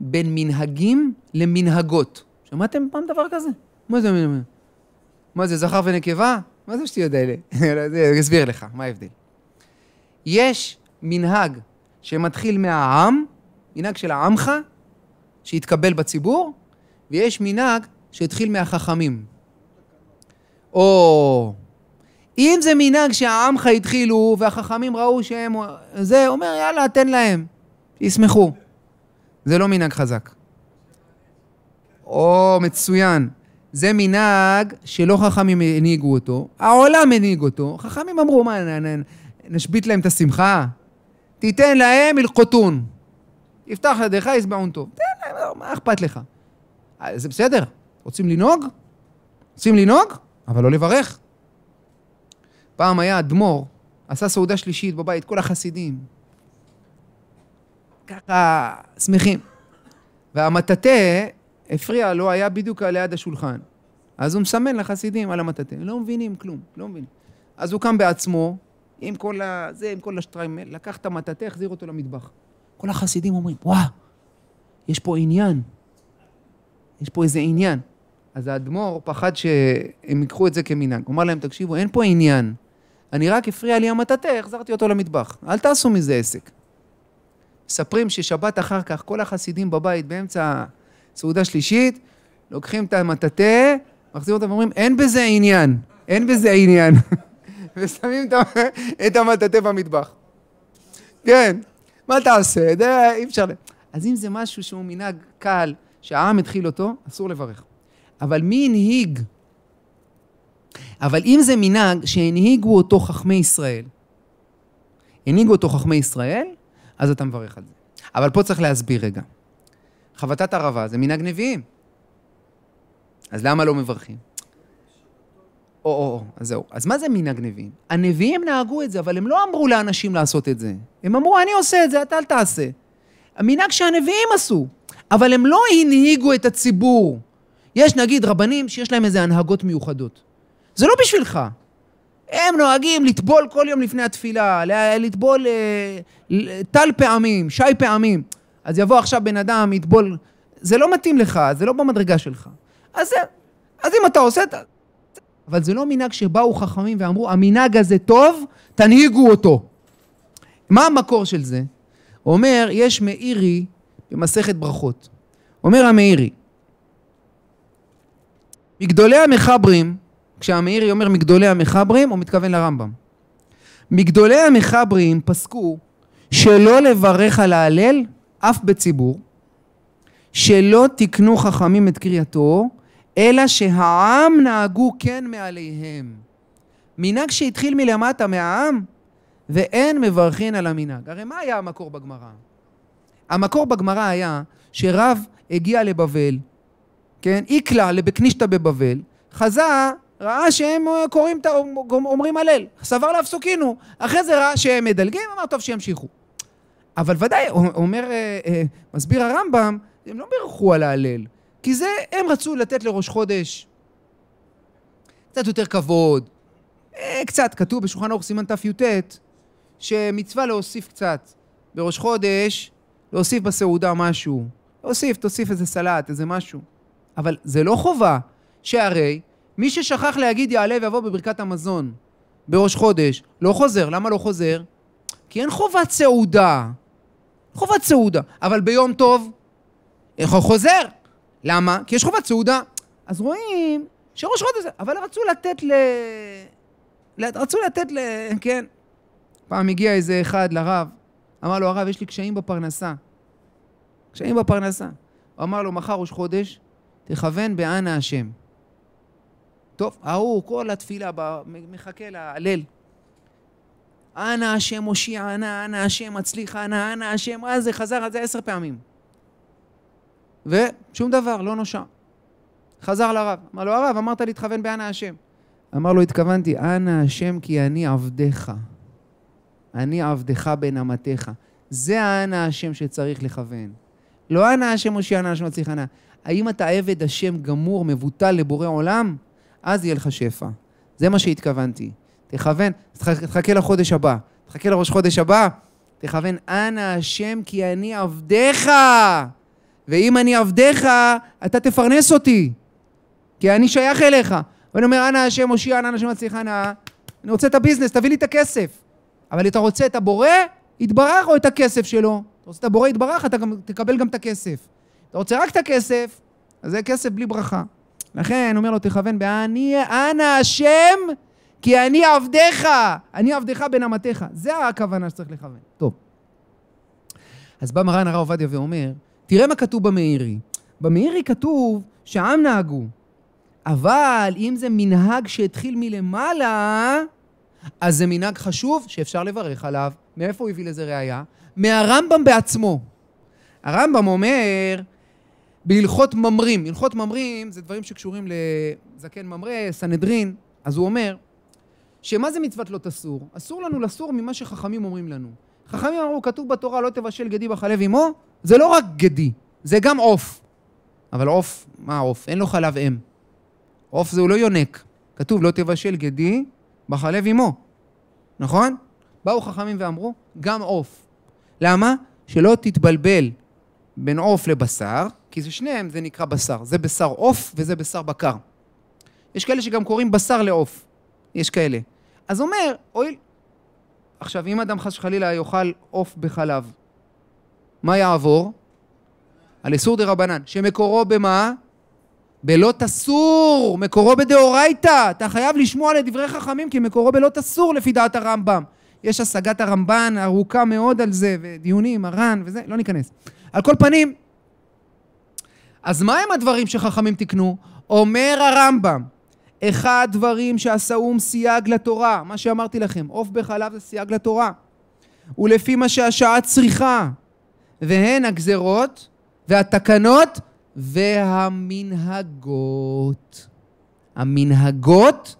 Speaker 1: בין מנהגים למנהגות. שמעתם פעם דבר כזה? מה זה מנהג? מה זה, זכר ונקבה? מה זה שטויות האלה? אני אסביר לך, מה ההבדל. יש מנהג שמתחיל מהעם, מנהג של העמך, שהתקבל בציבור, ויש מנהג שהתחיל מהחכמים. או... אם זה מנהג שהעמך התחילו והחכמים ראו שהם... זה, אומר, יאללה, תן להם, ישמחו. זה לא מנהג חזק. או, מצוין. זה מנהג שלא חכמים הנהיגו אותו, העולם הנהיג אותו. חכמים אמרו, מה, נשבית להם את השמחה? תיתן להם אל-קוטון. יפתח ידיך, ישבעון טוב. אה, לא, מה אכפת לך? אה, זה בסדר, רוצים לנהוג? רוצים לנהוג, אבל לא לברך. פעם היה אדמו"ר, עשה סעודה שלישית בבית, כל החסידים. ככה שמחים. והמטאטה הפריע לו, לא היה בדיוק ליד השולחן. אז הוא מסמן לחסידים על המטאטה. לא מבינים כלום, לא מבינים. אז הוא קם בעצמו, עם כל ה... זה, עם כל השטריימל, לקח את המטאטה, החזיר אותו למטבח. כל החסידים אומרים, וואו, יש פה עניין. יש פה איזה עניין. אז האדמו"ר פחד שהם ייקחו את זה כמנהג. הוא אמר להם, תקשיבו, אין פה עניין. אני רק הפריע לי המטאטה, החזרתי אותו למטבח. אל תעשו מזה עסק. מספרים ששבת אחר כך, כל החסידים בבית, באמצע סעודה שלישית, לוקחים את המטאטה, מחזירים אותם ואומרים, אין בזה עניין, אין בזה עניין. ושמים את המטאטה במטבח. כן, מה תעשה? זה אי אפשר... אז אם זה משהו שהוא מנהג קל, שהעם התחיל אותו, אסור לברך. אבל מי הנהיג? אבל אם זה מנהג שהנהיגו אותו חכמי ישראל, הנהיגו אותו חכמי ישראל, אז אתה מברך על זה. אבל פה צריך להסביר רגע. חבטת ערבה זה מנהג נביאים. אז למה לא מברכים? או, או, או, אז זהו. אז מה זה מנהג נביאים? הנביאים נהגו את זה, אבל הם לא אמרו לאנשים לעשות את זה. הם אמרו, אני עושה את זה, אתה אל תעשה. המנהג שהנביאים עשו, אבל הם לא הנהיגו את הציבור. יש נגיד רבנים שיש להם איזה הנהגות מיוחדות. זה לא בשבילך. הם נוהגים לטבול כל יום לפני התפילה, לטבול אה, טל פעמים, שי פעמים. אז יבוא עכשיו בן אדם, יטבול... זה לא מתאים לך, זה לא במדרגה שלך. אז, זה, אז אם אתה עושה... אבל זה לא מנהג שבאו חכמים ואמרו, המנהג הזה טוב, תנהיגו אותו. מה המקור של זה? אומר, יש מאירי במסכת ברכות. אומר המאירי, מגדולי המחברים, כשהמאירי אומר מגדולי המחברים, הוא מתכוון לרמב"ם. מגדולי המחברים פסקו שלא לברך על ההלל אף בציבור, שלא תיקנו חכמים את קריאתו, אלא שהעם נהגו כן מעליהם. מנהג שהתחיל מלמטה מהעם, ואין מברכין על המנהג. הרי מה היה המקור בגמרא? המקור בגמרא היה שרב הגיע לבבל, כן? איקלה לבקנישתא בבבל, חזה, ראה שהם קוראים, אומרים הלל, סבר להפסוקינו, אחרי זה ראה שהם מדלגים, אמר טוב שימשיכו. אבל ודאי, אומר, אה, אה, מסביר הרמב"ם, הם לא בירכו על ההלל, כי זה, הם רצו לתת לראש חודש קצת יותר כבוד, אה, קצת, כתוב בשולחן אורך סימן תי"ט, שמצווה להוסיף קצת. בראש חודש, להוסיף בסעודה משהו. להוסיף, תוסיף איזה סלט, איזה משהו. אבל זה לא חובה, שהרי מי ששכח להגיד יעלה ויבוא בברכת המזון בראש חודש, לא חוזר. למה לא חוזר? כי אין חובת סעודה. חובת סעודה. אבל ביום טוב, איך הוא חוזר. למה? כי יש חובת סעודה. אז רואים שראש חודש... אבל רצו לתת ל... רצו לתת ל... כן. פעם הגיע איזה אחד לרב, אמר לו, הרב, יש לי קשיים בפרנסה. קשיים בפרנסה. הוא אמר לו, מחר ראש חודש, תכוון באנה השם. טוב, ההוא, כל התפילה, מחכה להלל. אנה השם הושיע, אנה, אנה השם מצליח, אנה, אנה השם, מה אה, זה, חזר על זה עשר פעמים. ושום דבר, לא נושע. חזר לרב, אמר לו, הרב, אמרת להתכוון באנה השם. אמר לו, התכוונתי, אנה השם כי אני עבדך. אני עבדך בן אמתיך. זה האנה השם שצריך לכוון. לא האנה השם הושיע האנה השם מצליח האנה. האם אתה עבד השם גמור, מבוטל לבורא עולם? אז יהיה לך שפע. זה מה שהתכוונתי. תכוון, תחכה לחודש הבא. תחכה לראש חודש הבא. תכוון, אנא השם כי אני עבדיך. ואם אני עבדיך, אתה תפרנס אותי. כי אני שייך אליך. ואני אומר, אנא השם הושיע, אנא השם מצליח, אנא... אני רוצה את הביזנס, תביא לי את הכסף. אבל אתה רוצה את הבורא, יתברך או את הכסף שלו. אתה רוצה את הבורא יתברך, אתה גם, תקבל גם את הכסף. אתה רוצה רק את הכסף, אז זה כסף בלי ברכה. לכן, אומר לו, תכוון ב"אני אנא השם, כי אני עבדך. אני עבדך בין אמתיך. זה הכוונה שצריך לכוון. טוב. אז בא מרן הרב עובדיה ואומר, תראה מה כתוב במאירי. במאירי כתוב שהעם נהגו, אבל אם זה מנהג שהתחיל מלמעלה, אז זה מנהג חשוב שאפשר לברך עליו. מאיפה הוא הביא לזה ראייה? מהרמב"ם בעצמו. הרמב"ם אומר בהלכות ממרים. הלכות ממרים זה דברים שקשורים לזקן ממרה, סנהדרין. אז הוא אומר, שמה זה מצוות לא תסור? אסור לנו לסור ממה שחכמים אומרים לנו. חכמים אמרו, כתוב בתורה, לא תבשל גדי בחלב אמו, זה לא רק גדי, זה גם עוף. אבל עוף, מה עוף? אין לו חלב אם. עוף זה הוא לא יונק. כתוב, לא תבשל גדי בחלב עמו, נכון? באו חכמים ואמרו, גם עוף. למה? שלא תתבלבל בין עוף לבשר, כי זה שניהם, זה נקרא בשר. זה בשר עוף וזה בשר בקר. יש כאלה שגם קוראים בשר לעוף. יש כאלה. אז אומר, הואיל... עכשיו, אם אדם חס וחלילה יאכל עוף בחלב, מה יעבור? על איסור דה רבנן, שמקורו במה? בלא תסור, מקורו בדאורייתא. אתה חייב לשמוע לדברי חכמים כי מקורו בלא תסור לפי דעת הרמב"ם. יש השגת הרמב"ן ארוכה מאוד על זה, ודיונים, הר"ן וזה, לא ניכנס. על כל פנים, אז מה הם הדברים שחכמים תיקנו? אומר הרמב"ם, אחד הדברים שעשאום סייג לתורה, מה שאמרתי לכם, עוף בחלב זה סייג לתורה, ולפי מה שהשעה צריכה, והן הגזרות והתקנות והמנהגות. המנהגות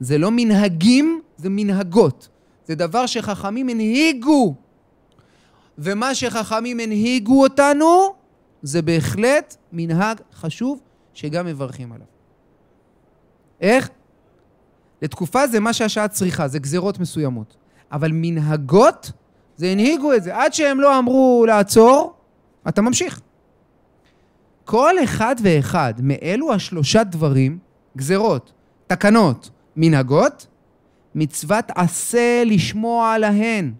Speaker 1: זה לא מנהגים, זה מנהגות. זה דבר שחכמים הנהיגו. ומה שחכמים הנהיגו אותנו, זה בהחלט מנהג חשוב שגם מברכים עליו. איך? לתקופה זה מה שהשעה צריכה, זה גזרות מסוימות. אבל מנהגות, זה הנהיגו את זה. עד שהם לא אמרו לעצור, אתה ממשיך. כל אחד ואחד מאלו השלושה דברים, גזרות, תקנות, מנהגות, מצוות עשה לשמוע עליהן.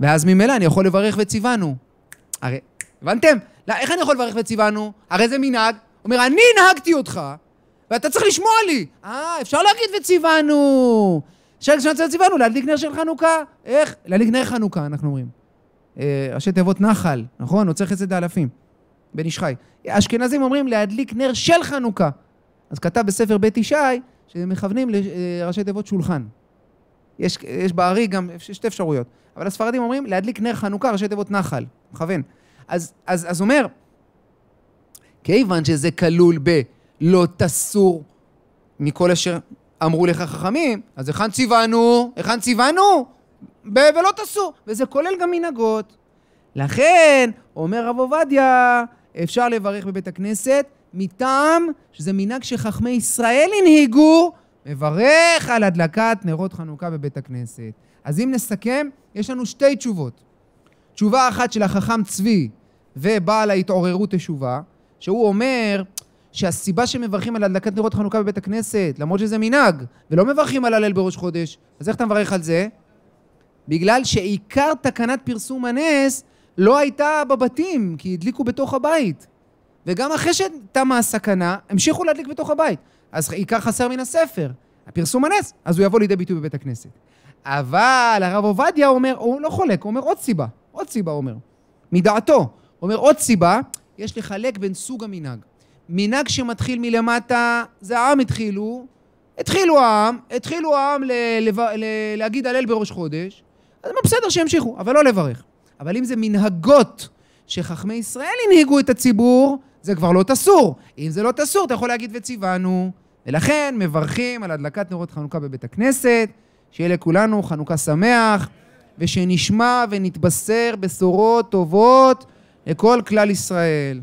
Speaker 1: ואז ממילא אני יכול לברך וציוונו. הרי, הבנתם? לא, איך אני יכול לברך וציוונו? הרי זה מנהג. אומר, אני נהגתי אותך, ואתה צריך לשמוע לי. אה, אפשר להגיד וציוונו. אפשר להגיד וציוונו, להדליק נר של חנוכה. איך? להדליק נר חנוכה, אנחנו אומרים. אה, ראשי תיבות נחל, נכון? עוצר חסד האלפים. בן איש חי. האשכנזים אומרים להדליק נר של חנוכה. אז כתב בספר בית ישי שמכוונים לראשי אה, תיבות שולחן. יש, יש בארי גם שתי אפשרויות. אבל הספרדים אומרים להדליק נר חנוכה, ראשי תיבות נחל. מכוון. אז, אז, אז אומר, כיוון שזה כלול בלא תסור מכל אשר אמרו לך חכמים, אז היכן ציוונו? היכן ציוונו? ב- ולא תסור. וזה כולל גם מנהגות. לכן, אומר רב עובדיה, אפשר לברך בבית הכנסת, מטעם שזה מנהג שחכמי ישראל הנהיגו, מברך על הדלקת נרות חנוכה בבית הכנסת. אז אם נסכם, יש לנו שתי תשובות. תשובה אחת של החכם צבי ובעל ההתעוררות תשובה, שהוא אומר שהסיבה שמברכים על הדלקת נרות חנוכה בבית הכנסת, למרות שזה מנהג, ולא מברכים על הלל בראש חודש, אז איך אתה מברך על זה? בגלל שעיקר תקנת פרסום הנס לא הייתה בבתים, כי הדליקו בתוך הבית. וגם אחרי שתמה הסכנה, המשיכו להדליק בתוך הבית. אז עיקר חסר מן הספר. הפרסום הנס, אז הוא יבוא לידי ביטוי בבית הכנסת. אבל הרב עובדיה אומר, הוא לא חולק, הוא אומר עוד סיבה, עוד סיבה הוא אומר, מדעתו. הוא אומר עוד סיבה, יש לחלק בין סוג המנהג. מנהג שמתחיל מלמטה, זה העם התחילו, התחילו העם, התחילו העם ל- ל- ל- להגיד הלל בראש חודש, אז מה בסדר שימשיכו, אבל לא לברך. אבל אם זה מנהגות שחכמי ישראל הנהיגו את הציבור, זה כבר לא תסור. אם זה לא תסור, אתה יכול להגיד וציוונו. ולכן מברכים על הדלקת נרות חנוכה בבית הכנסת, שיהיה לכולנו חנוכה שמח, ושנשמע ונתבשר בשורות טובות לכל כלל ישראל.